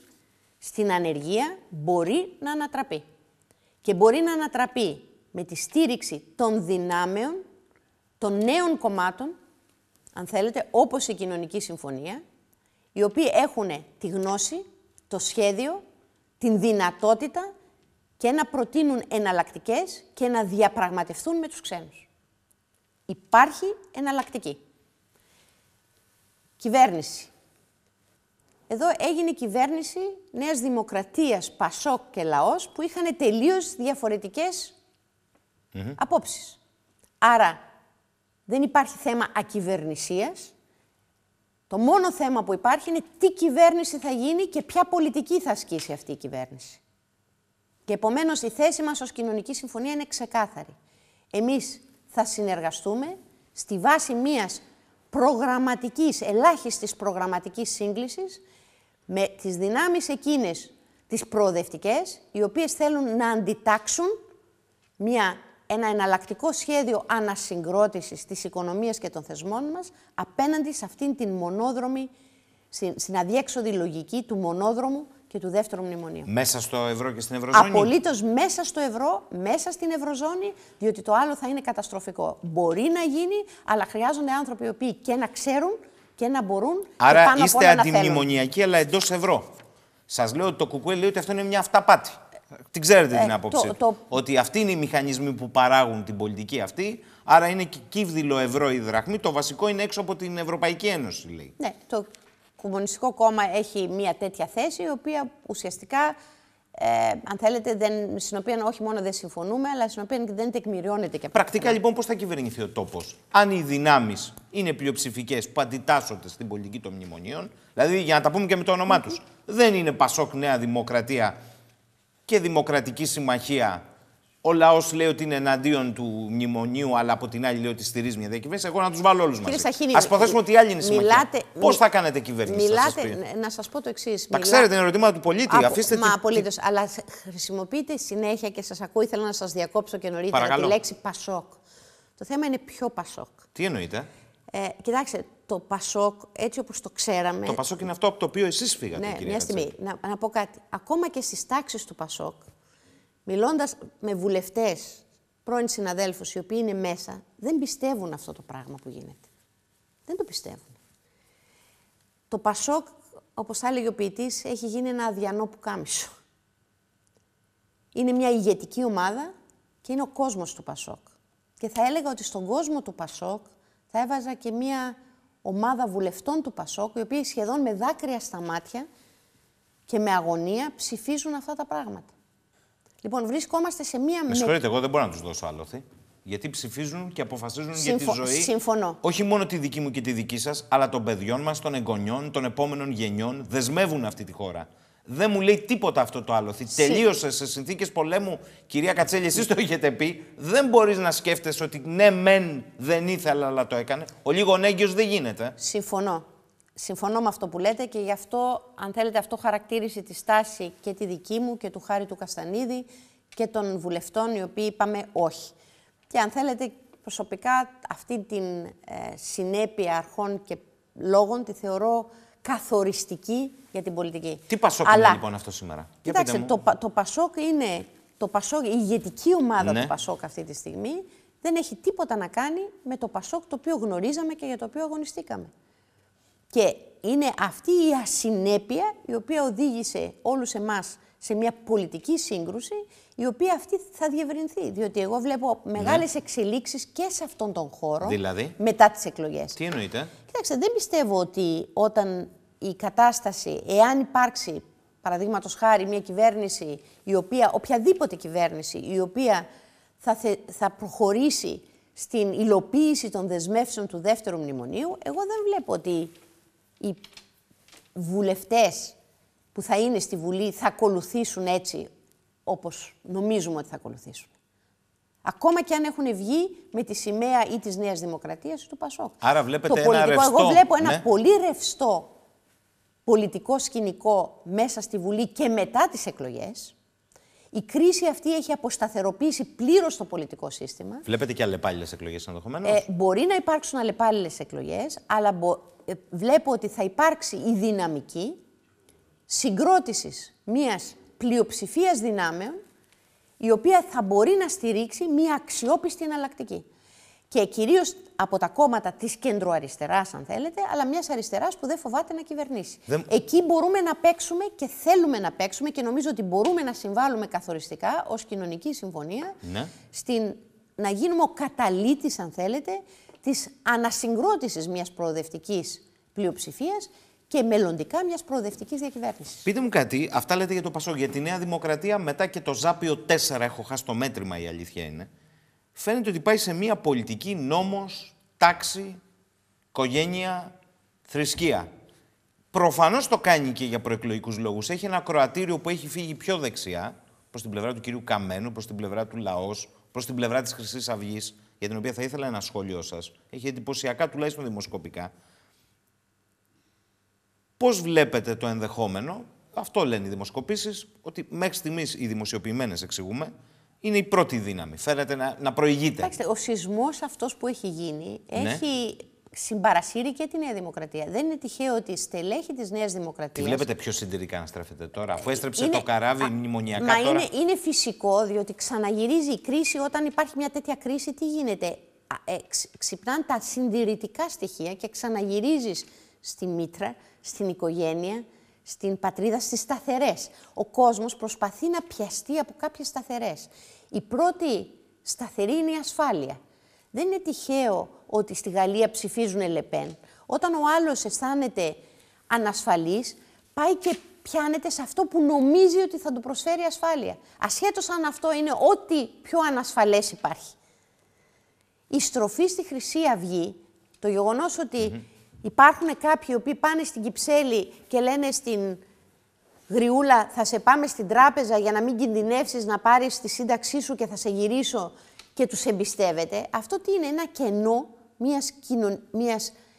στην ανεργία μπορεί να ανατραπεί. Και μπορεί να ανατραπεί με τη στήριξη των δυνάμεων, των νέων κομμάτων, αν θέλετε, όπως η Κοινωνική Συμφωνία, οι οποίοι έχουν τη γνώση, το σχέδιο, την δυνατότητα και να προτείνουν εναλλακτικές και να διαπραγματευτούν με τους ξένους. Υπάρχει εναλλακτική. Κυβέρνηση, εδώ έγινε κυβέρνηση νέας Δημοκρατίας, Πασόκ και Λαός που είχαν τελείως διαφορετικές mm απόψεις. Άρα δεν υπάρχει θέμα ακυβερνησίας. Το μόνο θέμα που υπάρχει είναι τι κυβέρνηση θα γίνει και ποια πολιτική θα ασκήσει αυτή η κυβέρνηση. Και επομένως η θέση μας ως Κοινωνική Συμφωνία είναι ξεκάθαρη. Εμείς θα συνεργαστούμε στη βάση μιας προγραμματικής ελάχιστης προγραμματικής σύγκλησης, με τις δυνάμεις εκείνες τις προοδευτικές, οι οποίες θέλουν να αντιτάξουν μια, ένα εναλλακτικό σχέδιο ανασυγκρότησης της οικονομίας και των θεσμών μας απέναντι σε αυτήν την μονόδρομη, στην αδιέξοδη λογική του μονόδρομου και του δεύτερου μνημονίου. Μέσα στο ευρώ και στην ευρωζώνη. Απολύτως μέσα στο ευρώ, μέσα στην ευρωζώνη, διότι το άλλο θα είναι καταστροφικό. Μπορεί να γίνει, αλλά χρειάζονται άνθρωποι οι οποίοι και να ξέρουν και να μπορούν Άρα και πάνω είστε όλα αντιμνημονιακοί, αλλά εντός ευρώ. Σας λέω ότι το Κουκουέ λέει ότι αυτό είναι μια αυταπάτη. Την ξέρετε ε, την άποψη. Το, το... Ότι αυτοί είναι οι μηχανισμοί που παράγουν την πολιτική αυτή. Άρα είναι κύβδηλο ευρώ η δραχμή. Το βασικό είναι έξω από την Ευρωπαϊκή Ένωση, λέει. Ναι, το Κομμουνιστικό Κόμμα έχει μια τέτοια θέση, η οποία ουσιαστικά ε, αν θέλετε, δεν, στην οποία όχι μόνο δεν συμφωνούμε, αλλά στην οποία δεν τεκμηριώνεται και Πρακτικά λοιπόν, πώς θα κυβερνηθεί ο τόπος, αν οι δυνάμεις είναι πλειοψηφικές που αντιτάσσονται στην πολιτική των μνημονίων, δηλαδή για να τα πούμε και με το όνομά τους, δεν είναι Πασόκ Νέα Δημοκρατία και Δημοκρατική Συμμαχία ο λαός λέει ότι είναι εναντίον του μνημονίου, αλλά από την άλλη λέει ότι στηρίζει μια διακυβέρνηση. Εγώ να τους βάλω όλους μαζί. Α υποθέσουμε ότι οι άλλοι είναι συμμαχοί. Πώς θα κάνετε κυβέρνηση, μιλάτε, θα Να σας πω το εξής. Τα ξέρετε, είναι ερωτήματα του πολίτη. Α, αφήστε μα τη... απολύτως. Αλλά χρησιμοποιείτε συνέχεια και σας ακούω. Ήθελα να σας διακόψω και νωρίτερα Παρακαλώ. τη λέξη Πασόκ. Το θέμα είναι πιο Πασόκ. Τι εννοείτε. Ε, κοιτάξτε, το Πασόκ, έτσι όπως το ξέραμε. Το Πασόκ είναι αυτό από το οποίο εσείς φύγατε, ναι, κυρία μια στιγμή. Να, να πω κάτι. Ακόμα και στις τάξεις του Πασόκ μιλώντας με βουλευτές, πρώην συναδέλφους οι οποίοι είναι μέσα, δεν πιστεύουν αυτό το πράγμα που γίνεται. Δεν το πιστεύουν. Το Πασόκ, όπως θα έλεγε ο ποιητής, έχει γίνει ένα αδιανό κάμισο. Είναι μια ηγετική ομάδα και είναι ο κόσμος του Πασόκ. Και θα έλεγα ότι στον κόσμο του Πασόκ θα έβαζα και μια ομάδα βουλευτών του Πασόκ, οι οποίοι σχεδόν με δάκρυα στα μάτια και με αγωνία ψηφίζουν αυτά τα πράγματα. Λοιπόν, βρισκόμαστε σε μία Με συγχωρείτε, εγώ δεν μπορώ να τους δώσω άλοθη. Γιατί ψηφίζουν και αποφασίζουν για τη ζωή. Συμφωνώ. Όχι μόνο τη δική μου και τη δική σας, αλλά των παιδιών μας, των εγγονιών, των επόμενων γενιών. Δεσμεύουν αυτή τη χώρα. Δεν μου λέει τίποτα αυτό το άλλο. Συ... Τελείωσε σε συνθήκες πολέμου, κυρία Κατσέλη, εσείς το είχετε πει. Δεν μπορείς να σκέφτεσαι ότι ναι, μεν δεν ήθελα, αλλά το έκανε. Ο λίγο έγκυος δεν γίνεται. Συμφωνώ συμφωνώ με αυτό που λέτε και γι' αυτό, αν θέλετε, αυτό χαρακτήρισε τη στάση και τη δική μου και του Χάρη του Καστανίδη και των βουλευτών οι οποίοι είπαμε όχι. Και αν θέλετε, προσωπικά αυτή την ε, συνέπεια αρχών και λόγων τη θεωρώ καθοριστική για την πολιτική. Τι Πασόκ Αλλά, είναι λοιπόν αυτό σήμερα. Κοιτάξτε, το, το Πασόκ είναι το Πασόκ, η ηγετική ομάδα ναι. του Πασόκ αυτή τη στιγμή δεν έχει τίποτα να κάνει με το Πασόκ το οποίο γνωρίζαμε και για το οποίο αγωνιστήκαμε. Και είναι αυτή η ασυνέπεια η οποία οδήγησε όλους εμάς σε μια πολιτική σύγκρουση, η οποία αυτή θα διευρυνθεί. Διότι εγώ βλέπω ναι. μεγάλες ναι. εξελίξεις και σε αυτόν τον χώρο δηλαδή? μετά τις εκλογές. Τι εννοείται? Κοιτάξτε, δεν πιστεύω ότι όταν η κατάσταση, εάν υπάρξει παραδείγματος χάρη μια κυβέρνηση, η οποία, οποιαδήποτε κυβέρνηση, η οποία θα, θα προχωρήσει στην υλοποίηση των δεσμεύσεων του δεύτερου μνημονίου, εγώ δεν βλέπω ότι οι βουλευτές που θα είναι στη Βουλή θα ακολουθήσουν έτσι όπως νομίζουμε ότι θα ακολουθήσουν. Ακόμα και αν έχουν βγει με τη σημαία ή της Νέας Δημοκρατίας ή του Πασόκ. Άρα βλέπετε το ένα ρευστό. Εγώ βλέπω ένα ναι. πολύ ρευστό πολιτικό σκηνικό μέσα στη Βουλή και μετά τις εκλογές η κρίση αυτή έχει αποσταθεροποιήσει πλήρως το πολιτικό σύστημα. Βλέπετε και αλλεπάλληλες εκλογές ενδεχομένως. Ε, μπορεί να υπάρξουν αλλεπάλληλες εκλογές, αλλά ε, βλέπω ότι θα υπάρξει η δυναμική συγκρότησης μιας πλειοψηφίας δυνάμεων η οποία θα μπορεί να στηρίξει μια αξιόπιστη εναλλακτική και κυρίως από τα κόμματα της κεντροαριστεράς, αν θέλετε, αλλά μιας αριστεράς που δεν φοβάται να κυβερνήσει. Εκεί μπορούμε να παίξουμε και θέλουμε να παίξουμε και νομίζω ότι μπορούμε να συμβάλλουμε καθοριστικά ως κοινωνική συμφωνία ναι. να γίνουμε ο καταλήτης, αν θέλετε, της ανασυγκρότησης μιας προοδευτικής πλειοψηφίας και μελλοντικά μιας προοδευτικής διακυβέρνησης. Πείτε μου κάτι, αυτά λέτε για το Πασό. Για τη Νέα Δημοκρατία μετά και το Ζάπιο 4, έχω χάσει το μέτρημα, η αλήθεια είναι φαίνεται ότι πάει σε μια πολιτική νόμος, τάξη, οικογένεια, θρησκεία. Προφανώς το κάνει και για προεκλογικούς λόγους. Έχει ένα κροατήριο που έχει φύγει πιο δεξιά, προς την πλευρά του κυρίου Καμένου, προς την πλευρά του Λαός, προς την πλευρά της χρυσής αυγής, για την οποία θα ήθελα ένα σχόλιο σας. Έχει εντυπωσιακά τουλάχιστον δημοσκοπικά. Πώς βλέπετε το ενδεχόμενο, αυτό λένε οι δημοσκοπήσεις, ότι μέχρι στιγμής οι δημοσιοποιημένες εξηγούμε, είναι η πρώτη δύναμη. Φαίνεται να, να προηγείται. Κοιτάξτε, ο σεισμός αυτός που έχει γίνει ναι. έχει συμπαρασύρει και τη Νέα Δημοκρατία. Δεν είναι τυχαίο ότι η στελέχη της Νέας Δημοκρατίας. Τη βλέπετε πιο συντηρικά να στρέφεται τώρα, αφού ε, έστρεψε το καράβι Α... μνημονιακά. Μα τώρα... είναι, είναι φυσικό, διότι ξαναγυρίζει η κρίση. Όταν υπάρχει μια τέτοια κρίση, τι γίνεται. Ε, ξυπνάνε τα συντηρητικά στοιχεία και ξαναγυρίζεις στη μήτρα, στην οικογένεια, στην πατρίδα, στις σταθερές. Ο κόσμος προσπαθεί να πιαστεί από κάποιες σταθερές. Η πρώτη σταθερή είναι η ασφάλεια. Δεν είναι τυχαίο ότι στη Γαλλία ψηφίζουν Λεπέν. Όταν ο άλλος αισθάνεται ανασφαλής, πάει και πιάνεται σε αυτό που νομίζει ότι θα του προσφέρει ασφάλεια. Ασχέτως αν αυτό είναι ό,τι πιο ανασφαλές υπάρχει. Η στροφή στη Χρυσή Αυγή, το γεγονός Υπάρχουν κάποιοι οποίοι πάνε στην Κυψέλη και λένε στην Γριούλα θα σε πάμε στην τράπεζα για να μην κινδυνεύσεις να πάρεις τη σύνταξή σου και θα σε γυρίσω και τους εμπιστεύεται. Αυτό τι είναι, ένα κενό μιας, κοινων...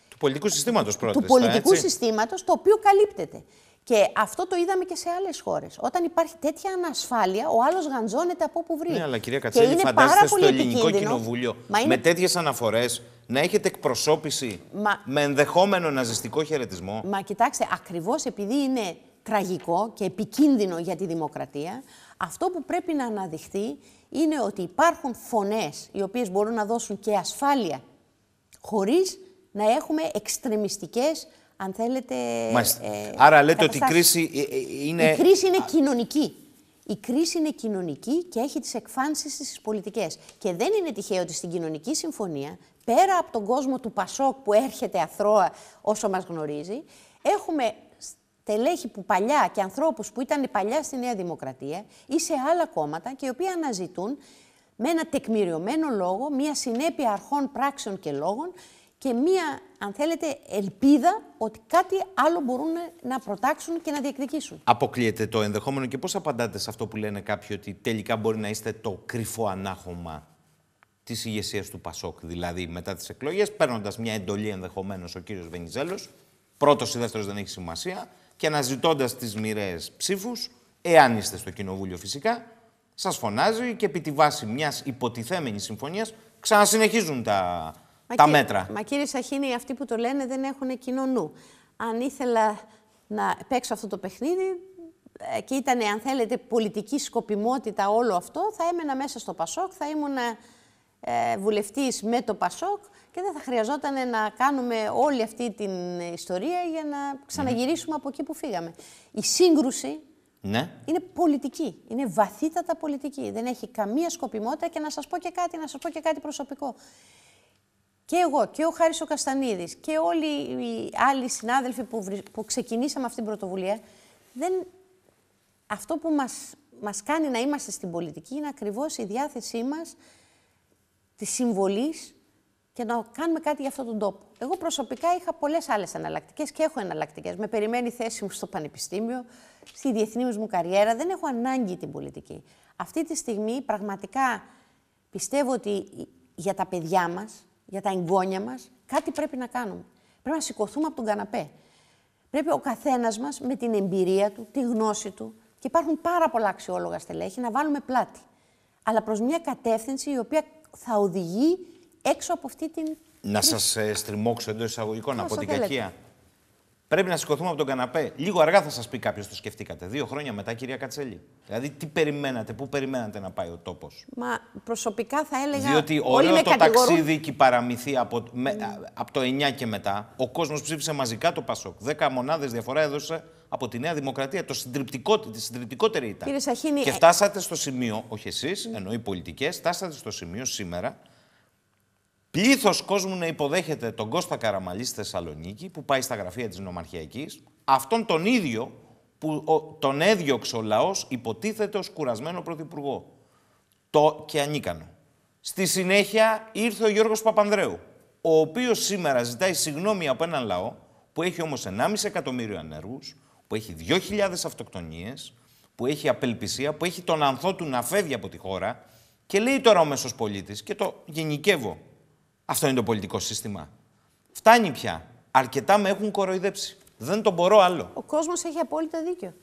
Του πολιτικού συστήματος πρώτα. Του πολιτικού έτσι. συστήματος το οποίο καλύπτεται. Και αυτό το είδαμε και σε άλλες χώρες. Όταν υπάρχει τέτοια ανασφάλεια, ο άλλος γανζώνεται από όπου βρει. Ναι, αλλά κυρία Κατσέλη, φαντάζεστε στο ελληνικό κοινοβούλιο με τέτοιες αναφορές να έχετε εκπροσώπηση Μα... με ενδεχόμενο ναζιστικό χαιρετισμό. Μα κοιτάξτε, ακριβώς επειδή είναι τραγικό και επικίνδυνο για τη δημοκρατία, αυτό που πρέπει να αναδειχθεί είναι ότι υπάρχουν φωνές οι οποίες μπορούν να δώσουν και ασφάλεια, χωρίς να έχουμε εξτρεμιστικές αν θέλετε, ε, Άρα λέτε ότι η κρίση ε, ε, είναι... Η κρίση είναι κοινωνική. Η κρίση είναι κοινωνική και έχει τις εκφάνσεις στις πολιτικές. Και δεν είναι τυχαίο ότι στην κοινωνική συμφωνία πέρα από τον κόσμο του Πασόκ που έρχεται αθρώα όσο μας γνωρίζει, έχουμε τελέχη που παλιά και ανθρώπους που ήταν παλιά στη Νέα Δημοκρατία ή σε άλλα κόμματα και οι οποίοι αναζητούν με ένα τεκμηριωμένο λόγο, μία συνέπεια αρχών πράξεων και λόγων και μία, αν θέλετε, ελπίδα ότι κάτι άλλο μπορούν να προτάξουν και να διεκδικήσουν. Αποκλείεται το ενδεχόμενο και πώς απαντάτε σε αυτό που λένε κάποιοι ότι τελικά μπορεί να είστε το κρυφό ανάχωμα της ηγεσίας του Πασόκ. Δηλαδή, μετά τις εκλογές, παίρνοντας μια εντολή ενδεχομένως ο κύριος Βενιζέλος, πρώτος ή δεύτερος δεν έχει σημασία, και αναζητώντας τις μοιραίες ψήφους, εάν είστε στο κοινοβούλιο φυσικά, σας φωνάζει και επί τη βάση μιας υποτιθέμενης συμφωνίας ξανασυνεχίζουν τα, τα μέτρα. Μα κύριε Σαχίνη, αυτοί που το λένε δεν έχουν κοινό νου. Αν ήθελα να παίξω αυτό το παιχνίδι, ε, και ήταν, αν θέλετε, πολιτική σκοπιμότητα όλο αυτό, θα έμενα μέσα στο Πασόκ, θα ήμουν ε, βουλευτής με το ΠΑΣΟΚ και δεν θα χρειαζόταν να κάνουμε όλη αυτή την ιστορία για να ξαναγυρίσουμε mm. από εκεί που φύγαμε. Η σύγκρουση ναι. είναι πολιτική. Είναι βαθύτατα πολιτική. Δεν έχει καμία σκοπιμότητα και να σας πω και κάτι, να σας πω και κάτι προσωπικό. Και εγώ και ο Χάρης ο Καστανίδης και όλοι οι άλλοι συνάδελφοι που, που ξεκινήσαμε αυτή την πρωτοβουλία, δεν... αυτό που μας, μας κάνει να είμαστε στην πολιτική είναι ακριβώς η διάθεσή μας Της συμβολής και να κάνουμε κάτι για αυτόν τον τόπο. Εγώ προσωπικά είχα πολλές άλλες εναλλακτικές και έχω εναλλακτικές. Με περιμένει η θέση μου στο πανεπιστήμιο, στη διεθνή μου καριέρα. Δεν έχω ανάγκη την πολιτική. Αυτή τη στιγμή πραγματικά πιστεύω ότι για τα παιδιά μας, για τα εγγόνια μας, κάτι πρέπει να κάνουμε. Πρέπει να σηκωθούμε από τον καναπέ. Πρέπει ο καθένας μας με την εμπειρία του, τη γνώση του, και υπάρχουν πάρα πολλά αξιόλογα στελέχη, να βάλουμε πλάτη. Αλλά προς μια κατεύθυνση η οποία θα οδηγεί έξω από αυτή την... Να σας ε, στριμώξω εντός εισαγωγικών από την κακία. Πρέπει να σηκωθούμε από τον καναπέ. Λίγο αργά θα σας πει κάποιος το σκεφτήκατε. Δύο χρόνια μετά, κυρία Κατσέλη. Δηλαδή, τι περιμένατε, πού περιμένατε να πάει ο τόπος. Μα προσωπικά θα έλεγα. Διότι ωραίο το ταξίδι και η παραμυθή από, από το 9 και μετά. Ο κόσμος ψήφισε μαζικά το Πασόκ. Δέκα μονάδες διαφορά έδωσε από τη Νέα Δημοκρατία. Το συντριπτικό, τη συντριπτικότερη ήταν. Κύριε Σαχίνη... Και ε- φτάσατε στο σημείο, όχι εσείς, mm. οι πολιτικές, φτάσατε στο σημείο σήμερα πλήθος κόσμου να υποδέχεται τον Κώστα Καραμαλή στη Θεσσαλονίκη που πάει στα γραφεία της Νομαρχιακής, αυτόν τον ίδιο που τον έδιωξε ο λαός υποτίθεται ως κουρασμένο πρωθυπουργό. Το και ανίκανο. Στη συνέχεια ήρθε ο Γιώργος Παπανδρέου, ο οποίος σήμερα ζητάει συγγνώμη από έναν λαό που έχει όμως 1,5 εκατομμύριο ανέργους, που έχει 2.000 αυτοκτονίες, που έχει απελπισία, που έχει τον ανθό του να φεύγει από τη χώρα και λέει τώρα ο μέσος και το γενικεύω αυτό είναι το πολιτικό σύστημα. Φτάνει πια. Αρκετά με έχουν κοροϊδέψει. Δεν το μπορώ άλλο. Ο κόσμος έχει απόλυτα δίκιο.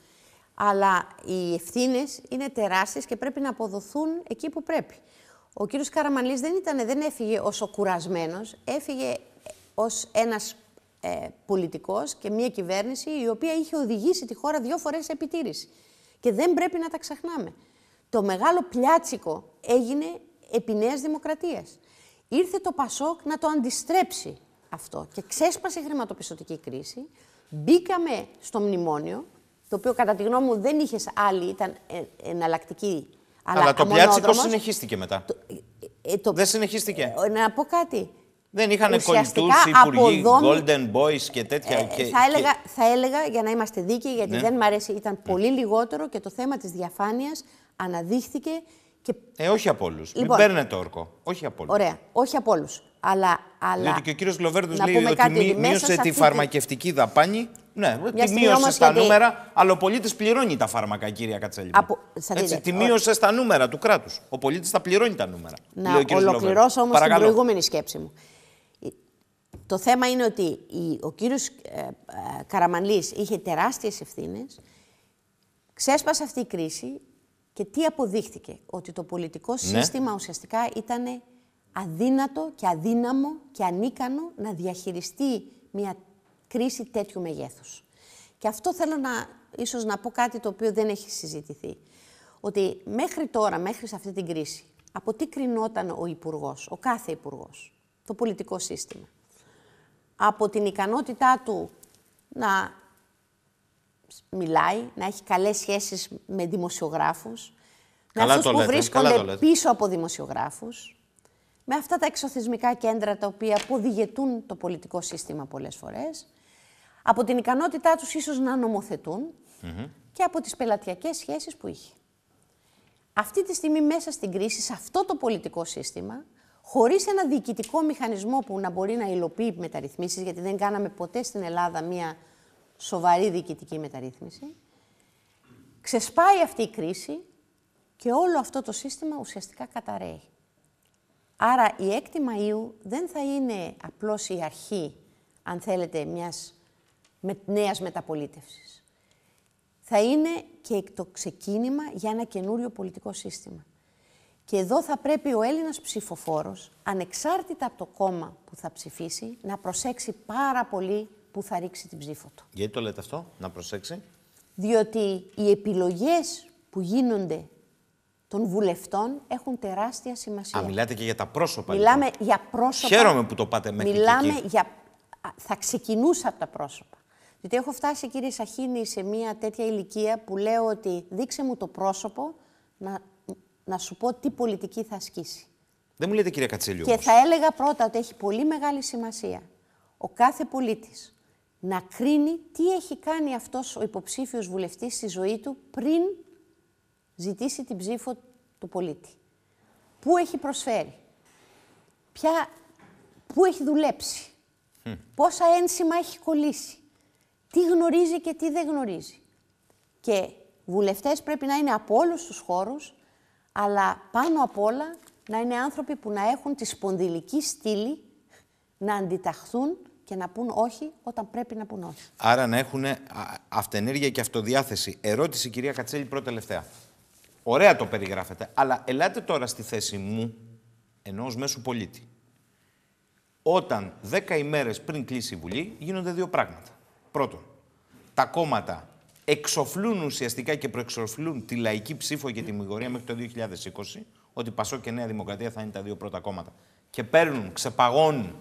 Αλλά οι ευθύνες είναι τεράστιες και πρέπει να αποδοθούν εκεί που πρέπει. Ο κύριος Καραμαλής δεν, δεν έφυγε ως ο κουρασμένος, έφυγε ως ένας ε, πολιτικός και μια κυβέρνηση η οποία είχε οδηγήσει τη χώρα δύο φορές σε επιτήρηση. Και δεν πρέπει να τα ξεχνάμε. Το μεγάλο πλιάτσικο έγινε επί Νέας Δημοκρατίας. Ήρθε το Πασόκ να το αντιστρέψει αυτό και ξέσπασε η χρηματοπιστωτική κρίση. Μπήκαμε στο μνημόνιο, το οποίο κατά τη γνώμη μου δεν είχε άλλη, ήταν ε, εναλλακτική. Αλλά, αλλά το πιάτσικο συνεχίστηκε μετά. Το, ε, ε, δεν συνεχίστηκε. να πω κάτι. Δεν είχαν κολλητού υπουργοί, golden boys και τέτοια. και, θα, έλεγα, θα έλεγα, για να είμαστε δίκαιοι, γιατί ναι. δεν μ' αρέσει, ήταν ναι. πολύ λιγότερο και το θέμα της διαφάνειας αναδείχθηκε ε, όχι από όλους. Λοιπόν, Μην παίρνετε όρκο. Όχι από όλους. Ωραία. Όχι από όλους. Αλλά, αλλά... Διότι και ο κύριος Λοβέρντο λέει ότι μείωσε τη φαρμακευτική δαπάνη. Ναι, τη μείωσε στα γιατί... νούμερα, αλλά ο πολίτης πληρώνει τα φάρμακα, κύριε Κατσέλη. Από... Έτσι, τη μείωσε στα νούμερα του κράτους. Ο πολίτης τα πληρώνει τα νούμερα. Να ολοκληρώσω όμως την προηγούμενη σκέψη μου. Το θέμα είναι ότι ο κύριος ε, ε, Καραμανλή είχε τεράστιες ευθύνες, ξέσπασε αυτή η κρίση, και τι αποδείχθηκε, ότι το πολιτικό ναι. σύστημα ουσιαστικά ήταν αδύνατο και αδύναμο και ανίκανο να διαχειριστεί μια κρίση τέτοιου μεγέθους. Και αυτό θέλω να, ίσως να πω κάτι το οποίο δεν έχει συζητηθεί. Ότι μέχρι τώρα, μέχρι σε αυτή την κρίση, από τι κρινόταν ο υπουργός, ο κάθε υπουργός, το πολιτικό σύστημα. Από την ικανότητά του να μιλάει, να έχει καλές σχέσεις με δημοσιογράφους, με αυτού που λέτε. βρίσκονται πίσω από δημοσιογράφους, με αυτά τα εξωθισμικά κέντρα τα οποία αποδηγετούν το πολιτικό σύστημα πολλές φορές, από την ικανότητά τους ίσως να νομοθετουν και από τις πελατειακές σχέσεις που είχε. Αυτή τη στιγμή μέσα στην κρίση, σε αυτό το πολιτικό σύστημα, χωρίς ένα διοικητικό μηχανισμό που να μπορεί να υλοποιεί μεταρρυθμίσεις, γιατί δεν κάναμε ποτέ στην Ελλάδα μία σοβαρή διοικητική μεταρρύθμιση. Ξεσπάει αυτή η κρίση και όλο αυτό το σύστημα ουσιαστικά καταραίει. Άρα η 6η Μαΐου δεν θα είναι απλώς η αρχή, αν θέλετε, μιας νέας μεταπολίτευσης. Θα είναι και το ξεκίνημα για ένα καινούριο πολιτικό σύστημα. Και εδώ θα πρέπει ο Έλληνας ψηφοφόρος, ανεξάρτητα από το κόμμα που θα ψηφίσει, να προσέξει πάρα πολύ που θα ρίξει την ψήφο του. Γιατί το λέτε αυτό, να προσέξει. Διότι οι επιλογές που γίνονται των βουλευτών έχουν τεράστια σημασία. Α, μιλάτε και για τα πρόσωπα. Λοιπόν. Μιλάμε για πρόσωπα. Χαίρομαι που το πάτε μέχρι Μιλάμε για. Θα ξεκινούσα από τα πρόσωπα. Διότι έχω φτάσει, κύριε Σαχίνη, σε μια τέτοια ηλικία που λέω ότι δείξε μου το πρόσωπο να, να σου πω τι πολιτική θα ασκήσει. Δεν μου λέτε, κυρία Και όμως. Και θα έλεγα πρώτα ότι έχει πολύ μεγάλη σημασία ο κάθε πολίτης να κρίνει τι έχει κάνει αυτός ο υποψήφιος βουλευτής στη ζωή του πριν ζητήσει την ψήφο του πολίτη. Πού έχει προσφέρει, ποια, πού έχει δουλέψει, πόσα ένσημα έχει κολλήσει, τι γνωρίζει και τι δεν γνωρίζει. Και βουλευτές πρέπει να είναι από όλους τους χώρους, αλλά πάνω απ' όλα να είναι άνθρωποι που να έχουν τη σπονδυλική στήλη να αντιταχθούν και να πούν όχι όταν πρέπει να πούν όχι. Άρα να έχουν αυτενέργεια και αυτοδιάθεση. Ερώτηση, κυρία Κατσέλη, πρώτα τελευταία. Ωραία το περιγράφετε, αλλά ελάτε τώρα στη θέση μου, ενός μέσου πολίτη. Όταν δέκα ημέρες πριν κλείσει η Βουλή, γίνονται δύο πράγματα. Πρώτον, τα κόμματα εξοφλούν ουσιαστικά και προεξοφλούν τη λαϊκή ψήφο και τη μηγορία μέχρι το 2020, ότι Πασό και Νέα Δημοκρατία θα είναι τα δύο πρώτα κόμματα. Και παίρνουν, ξεπαγώνουν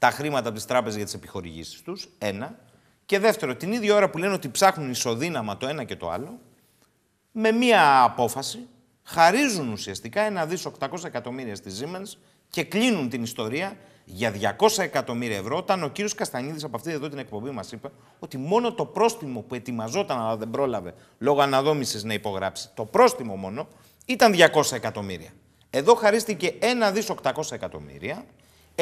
τα χρήματα από τις τράπεζες για τις επιχορηγήσεις τους. Ένα. Και δεύτερο, την ίδια ώρα που λένε ότι ψάχνουν ισοδύναμα το ένα και το άλλο, με μία απόφαση χαρίζουν ουσιαστικά ένα δις 800 εκατομμύρια στη Siemens και κλείνουν την ιστορία για 200 εκατομμύρια ευρώ, όταν ο κύριος Καστανίδης από αυτή εδώ την εκπομπή μας είπε ότι μόνο το πρόστιμο που ετοιμαζόταν αλλά δεν πρόλαβε λόγω αναδόμησης να υπογράψει, το πρόστιμο μόνο, ήταν 200 εκατομμύρια. Εδώ χαρίστηκε ένα δις 800 εκατομμύρια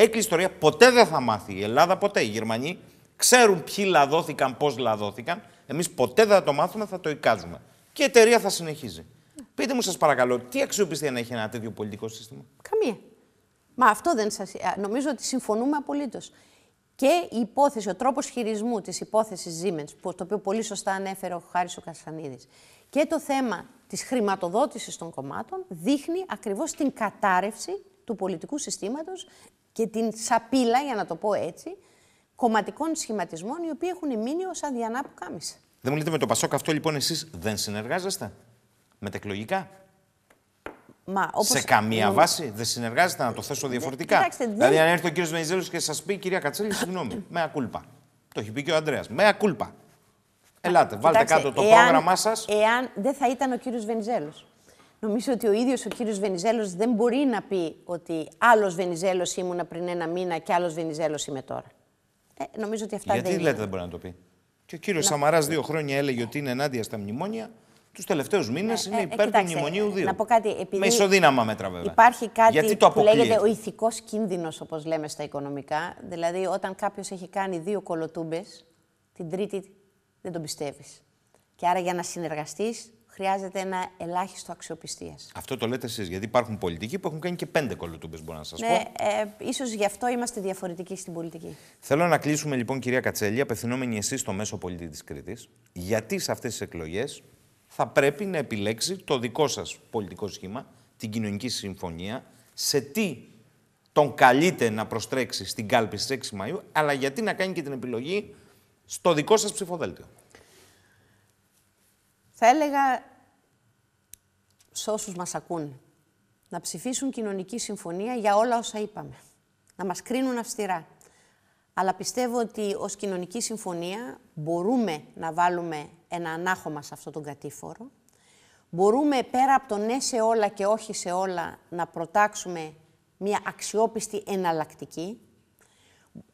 Έκλεισε ιστορία. Ποτέ δεν θα μάθει η Ελλάδα, ποτέ οι Γερμανοί. Ξέρουν ποιοι λαδόθηκαν πώς λαδώθηκαν. Εμείς ποτέ δεν θα το μάθουμε, θα το εικάζουμε. Και η εταιρεία θα συνεχίζει. Πείτε μου, σας παρακαλώ, τι αξιοπιστία να έχει ένα τέτοιο πολιτικό σύστημα. Καμία. Μα αυτό δεν σας. Ε, νομίζω ότι συμφωνούμε απολύτως. Και η υπόθεση, ο τρόπος χειρισμού της υπόθεσης Siemens, το οποίο πολύ σωστά ανέφερε ο Χάρης ο Κασανίδη, και το θέμα της χρηματοδότησης των κομμάτων δείχνει ακριβώς την κατάρρευση του πολιτικού συστήματος, και την σαπίλα, για να το πω έτσι, κομματικών σχηματισμών οι οποίοι έχουν μείνει ως που κάμισε. Δεν μου λέτε με το Πασόκ αυτό λοιπόν εσείς δεν συνεργάζεστε με τα Μα, όπως... Σε καμία ναι. βάση δεν συνεργάζεται, να το θέσω ναι, διαφορετικά. Κοιτάξτε, δεν... Δηλαδή, αν έρθει ο κύριος Βενιζέλο και σας πει, κυρία Κατσέλη, συγγνώμη, με ακούλπα. Το έχει πει και ο Αντρέα. Με ακούλπα. Ελάτε, βάλτε κάτω το πρόγραμμά σας. Εάν δεν θα ήταν ο κύριος Βενιζέλος. Νομίζω ότι ο ίδιος ο κύριος Βενιζέλος δεν μπορεί να πει ότι άλλος Βενιζέλος ήμουνα πριν ένα μήνα και άλλος Βενιζέλος είμαι τώρα. Ε, νομίζω ότι αυτά Γιατί δεν λέτε δεν μπορεί να το πει. Και ο κύριος Σαμαράς δύο χρόνια έλεγε ότι είναι ενάντια στα μνημόνια. Ναι, ε, τους τελευταίους μήνες ε, είναι υπέρ ε, του μνημονίου 2. Να πω κάτι, με ισοδύναμα μέτρα, βέβαια. Υπάρχει κάτι Γιατί το που λέγεται ο ηθικός κίνδυνος, όπως λέμε στα οικονομικά. Δηλαδή, όταν κάποιος έχει κάνει δύο κολοτούμπες, την τρίτη δεν τον πιστεύεις. Και άρα για να συνεργαστείς, χρειάζεται ένα ελάχιστο αξιοπιστίας. Αυτό το λέτε εσείς, γιατί υπάρχουν πολιτικοί που έχουν κάνει και πέντε κολοτούμπες, μπορώ να σας ναι, πω. Ε, ίσως γι' αυτό είμαστε διαφορετικοί στην πολιτική. Θέλω να κλείσουμε λοιπόν, κυρία Κατσέλη, απευθυνόμενοι εσείς στο μέσο πολίτη της Κρήτης, γιατί σε αυτές τις εκλογές θα πρέπει να επιλέξει το δικό σας πολιτικό σχήμα, την κοινωνική συμφωνία, σε τι τον καλείτε να προστρέξει στην κάλπη στις 6 Μαου, αλλά γιατί να κάνει και την επιλογή στο δικό σας ψηφοδέλτιο. Θα έλεγα σε όσους μας ακούν να ψηφίσουν κοινωνική συμφωνία για όλα όσα είπαμε. Να μας κρίνουν αυστηρά. Αλλά πιστεύω ότι ως κοινωνική συμφωνία μπορούμε να βάλουμε ένα ανάχωμα σε αυτόν τον κατήφορο. Μπορούμε πέρα από το ναι σε όλα και όχι σε όλα να προτάξουμε μια αξιόπιστη εναλλακτική.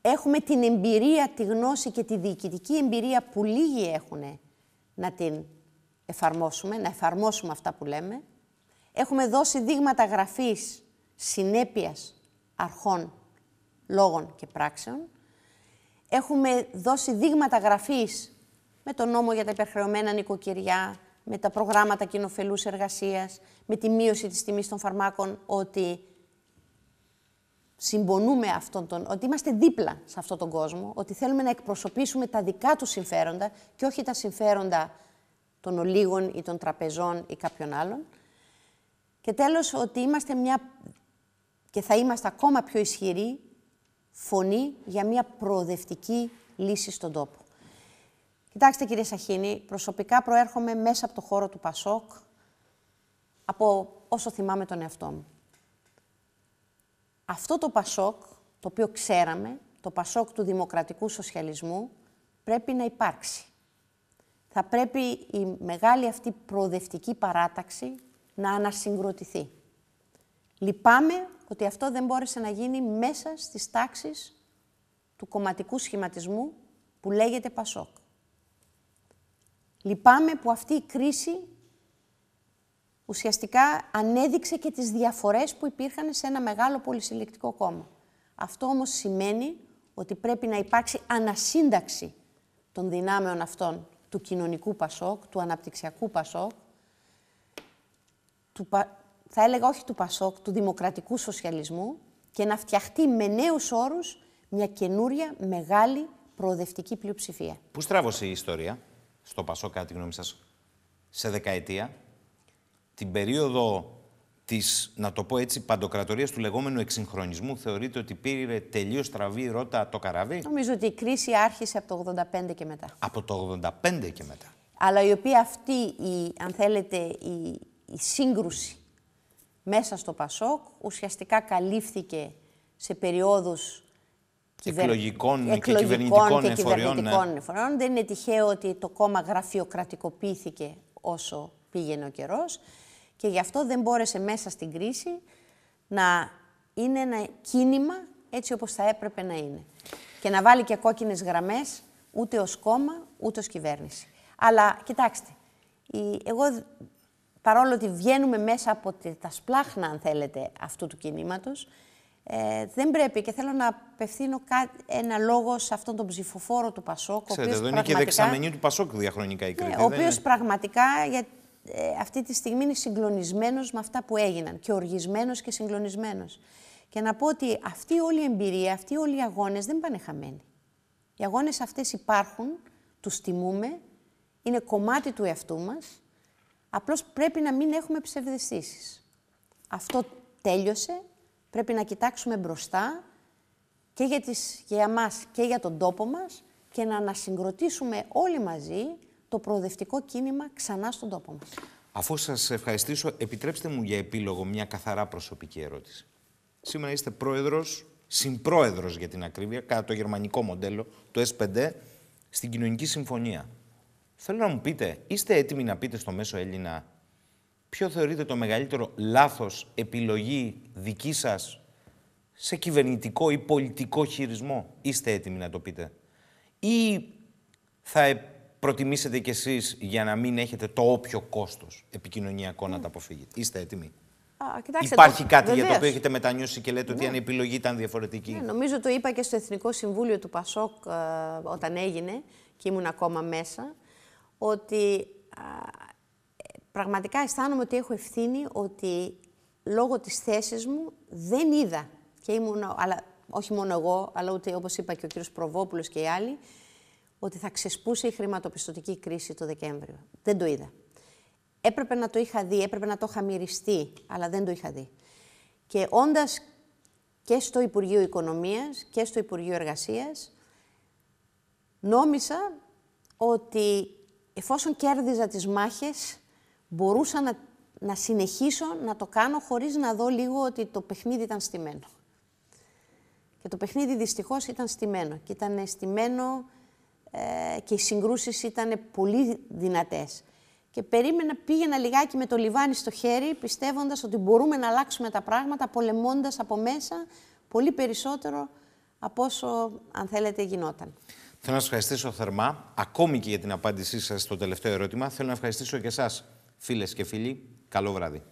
Έχουμε την εμπειρία, τη γνώση και τη διοικητική εμπειρία που λίγοι έχουν να την εφαρμόσουμε, να εφαρμόσουμε αυτά που λέμε. Έχουμε δώσει δείγματα γραφής, συνέπειας, αρχών, λόγων και πράξεων. Έχουμε δώσει δείγματα γραφής με τον νόμο για τα υπερχρεωμένα νοικοκυριά, με τα προγράμματα κοινοφελούς εργασίας, με τη μείωση της τιμής των φαρμάκων, ότι συμπονούμε αυτόν τον, ότι είμαστε δίπλα σε αυτόν τον κόσμο, ότι θέλουμε να εκπροσωπήσουμε τα δικά του συμφέροντα και όχι τα συμφέροντα των ολίγων ή των τραπεζών ή κάποιων άλλων. Και τέλος ότι είμαστε μια και θα είμαστε ακόμα πιο ισχυρή φωνή για μια προοδευτική λύση στον τόπο. Κοιτάξτε κύριε Σαχίνη, προσωπικά προέρχομαι μέσα από το χώρο του Πασόκ από όσο θυμάμαι τον εαυτό μου. Αυτό το Πασόκ, το οποίο ξέραμε, το Πασόκ του Δημοκρατικού Σοσιαλισμού, πρέπει να υπάρξει. Θα πρέπει η μεγάλη αυτή προοδευτική παράταξη να ανασυγκροτηθεί. Λυπάμαι ότι αυτό δεν μπόρεσε να γίνει μέσα στις τάξεις του κομματικού σχηματισμού που λέγεται Πασόκ. Λυπάμαι που αυτή η κρίση ουσιαστικά ανέδειξε και τις διαφορές που υπήρχαν σε ένα μεγάλο πολυσυλλεκτικό κόμμα. Αυτό όμως σημαίνει ότι πρέπει να υπάρξει ανασύνταξη των δυνάμεων αυτών του κοινωνικού Πασόκ, του αναπτυξιακού Πασόκ, του, θα έλεγα όχι του Πασόκ, του δημοκρατικού σοσιαλισμού και να φτιαχτεί με νέους όρους μια καινούρια μεγάλη προοδευτική πλειοψηφία. Πού στράβωσε η ιστορία στο Πασόκ, κατά τη γνώμη σας, σε δεκαετία, την περίοδο της να το πω έτσι, παντοκρατορίας του λεγόμενου εξυγχρονισμού, θεωρείτε ότι πήρε τελείως στραβή ρότα το καράβι. Νομίζω ότι η κρίση άρχισε από το 85 και μετά. Από το 85 και μετά. Αλλά η οποία αυτή, η, αν θέλετε, η, η σύγκρουση μέσα στο Πασόκ ουσιαστικά καλύφθηκε σε περιόδους εκλογικών, και, κυβερνητικών, ναι. εφοριών. Δεν είναι τυχαίο ότι το κόμμα γραφειοκρατικοποιήθηκε όσο πήγαινε ο καιρός και γι' αυτό δεν μπόρεσε μέσα στην κρίση να είναι ένα κίνημα έτσι όπως θα έπρεπε να είναι. Και να βάλει και κόκκινες γραμμές ούτε ως κόμμα ούτε ως κυβέρνηση. Αλλά κοιτάξτε, εγώ παρόλο ότι βγαίνουμε μέσα από τα σπλάχνα, αν θέλετε, αυτού του κινήματος, ε, δεν πρέπει και θέλω να απευθύνω κά... ένα λόγο σε αυτόν τον ψηφοφόρο του Πασόκ. Ξέρετε, εδώ είναι και δεξαμενή του Πασόκ διαχρονικά η κρίση. Ναι, ο οποίο πραγματικά για... Ε, αυτή τη στιγμή είναι συγκλονισμένος με αυτά που έγιναν. Και οργισμένος και συγκλονισμένος. Και να πω ότι αυτή όλη η εμπειρία, αυτοί όλοι οι αγώνες δεν πάνε χαμένοι. Οι αγώνες αυτές υπάρχουν, τους τιμούμε, είναι κομμάτι του εαυτού μας. Απλώς πρέπει να μην έχουμε ψευδεστήσεις. Αυτό τέλειωσε, πρέπει να κοιτάξουμε μπροστά και για, τις, και για μας και για τον τόπο μας και να ανασυγκροτήσουμε όλοι μαζί το προοδευτικό κίνημα ξανά στον τόπο μας. Αφού σας ευχαριστήσω, επιτρέψτε μου για επίλογο μια καθαρά προσωπική ερώτηση. Σήμερα είστε πρόεδρος, συμπρόεδρος για την ακρίβεια, κατά το γερμανικό μοντέλο, το S5, στην Κοινωνική Συμφωνία. Θέλω να μου πείτε, είστε έτοιμοι να πείτε στο μέσο Έλληνα ποιο θεωρείτε το μεγαλύτερο λάθος επιλογή δική σας σε κυβερνητικό ή πολιτικό χειρισμό. Είστε έτοιμοι να το πείτε. Ή θα ε, προτιμήσετε κι εσείς για να μην έχετε το όποιο κόστος επικοινωνιακό mm. να τα αποφύγετε. Είστε έτοιμοι. Α, Υπάρχει κάτι για το οποίο έχετε μετανιώσει και λέτε ότι ναι. αν η επιλογή ήταν διαφορετική. Ναι, νομίζω το είπα και στο Εθνικό Συμβούλιο του Πασόκ ε, όταν έγινε και ήμουν ακόμα μέσα ότι πραγματικά αισθάνομαι ότι έχω ευθύνη, ότι λόγω της θέσης μου δεν είδα και ήμουν, αλλά όχι μόνο εγώ, αλλά ούτε όπως είπα και ο κύριος Προβόπουλος και οι άλλοι, ότι θα ξεσπούσε η χρηματοπιστωτική κρίση το Δεκέμβριο. Δεν το είδα. Έπρεπε να το είχα δει, έπρεπε να το είχα μυριστεί, αλλά δεν το είχα δει. Και όντας και στο Υπουργείο Οικονομίας και στο Υπουργείο Εργασίας, νόμισα ότι εφόσον κέρδιζα τις μάχες, μπορούσα να, να συνεχίσω να το κάνω χωρίς να δω λίγο ότι το παιχνίδι ήταν στημένο. Και το παιχνίδι δυστυχώς ήταν στημένο. Και ήταν στημένο ε, και οι συγκρούσεις ήταν πολύ δυνατές. Και περίμενα, πήγαινα λιγάκι με το λιβάνι στο χέρι, πιστεύοντας ότι μπορούμε να αλλάξουμε τα πράγματα, πολεμώντας από μέσα πολύ περισσότερο από όσο, αν θέλετε, γινόταν. Θέλω να σας ευχαριστήσω θερμά, ακόμη και για την απάντησή σας στο τελευταίο ερώτημα. Θέλω να ευχαριστήσω και εσάς, φίλες και φίλοι. Καλό βράδυ.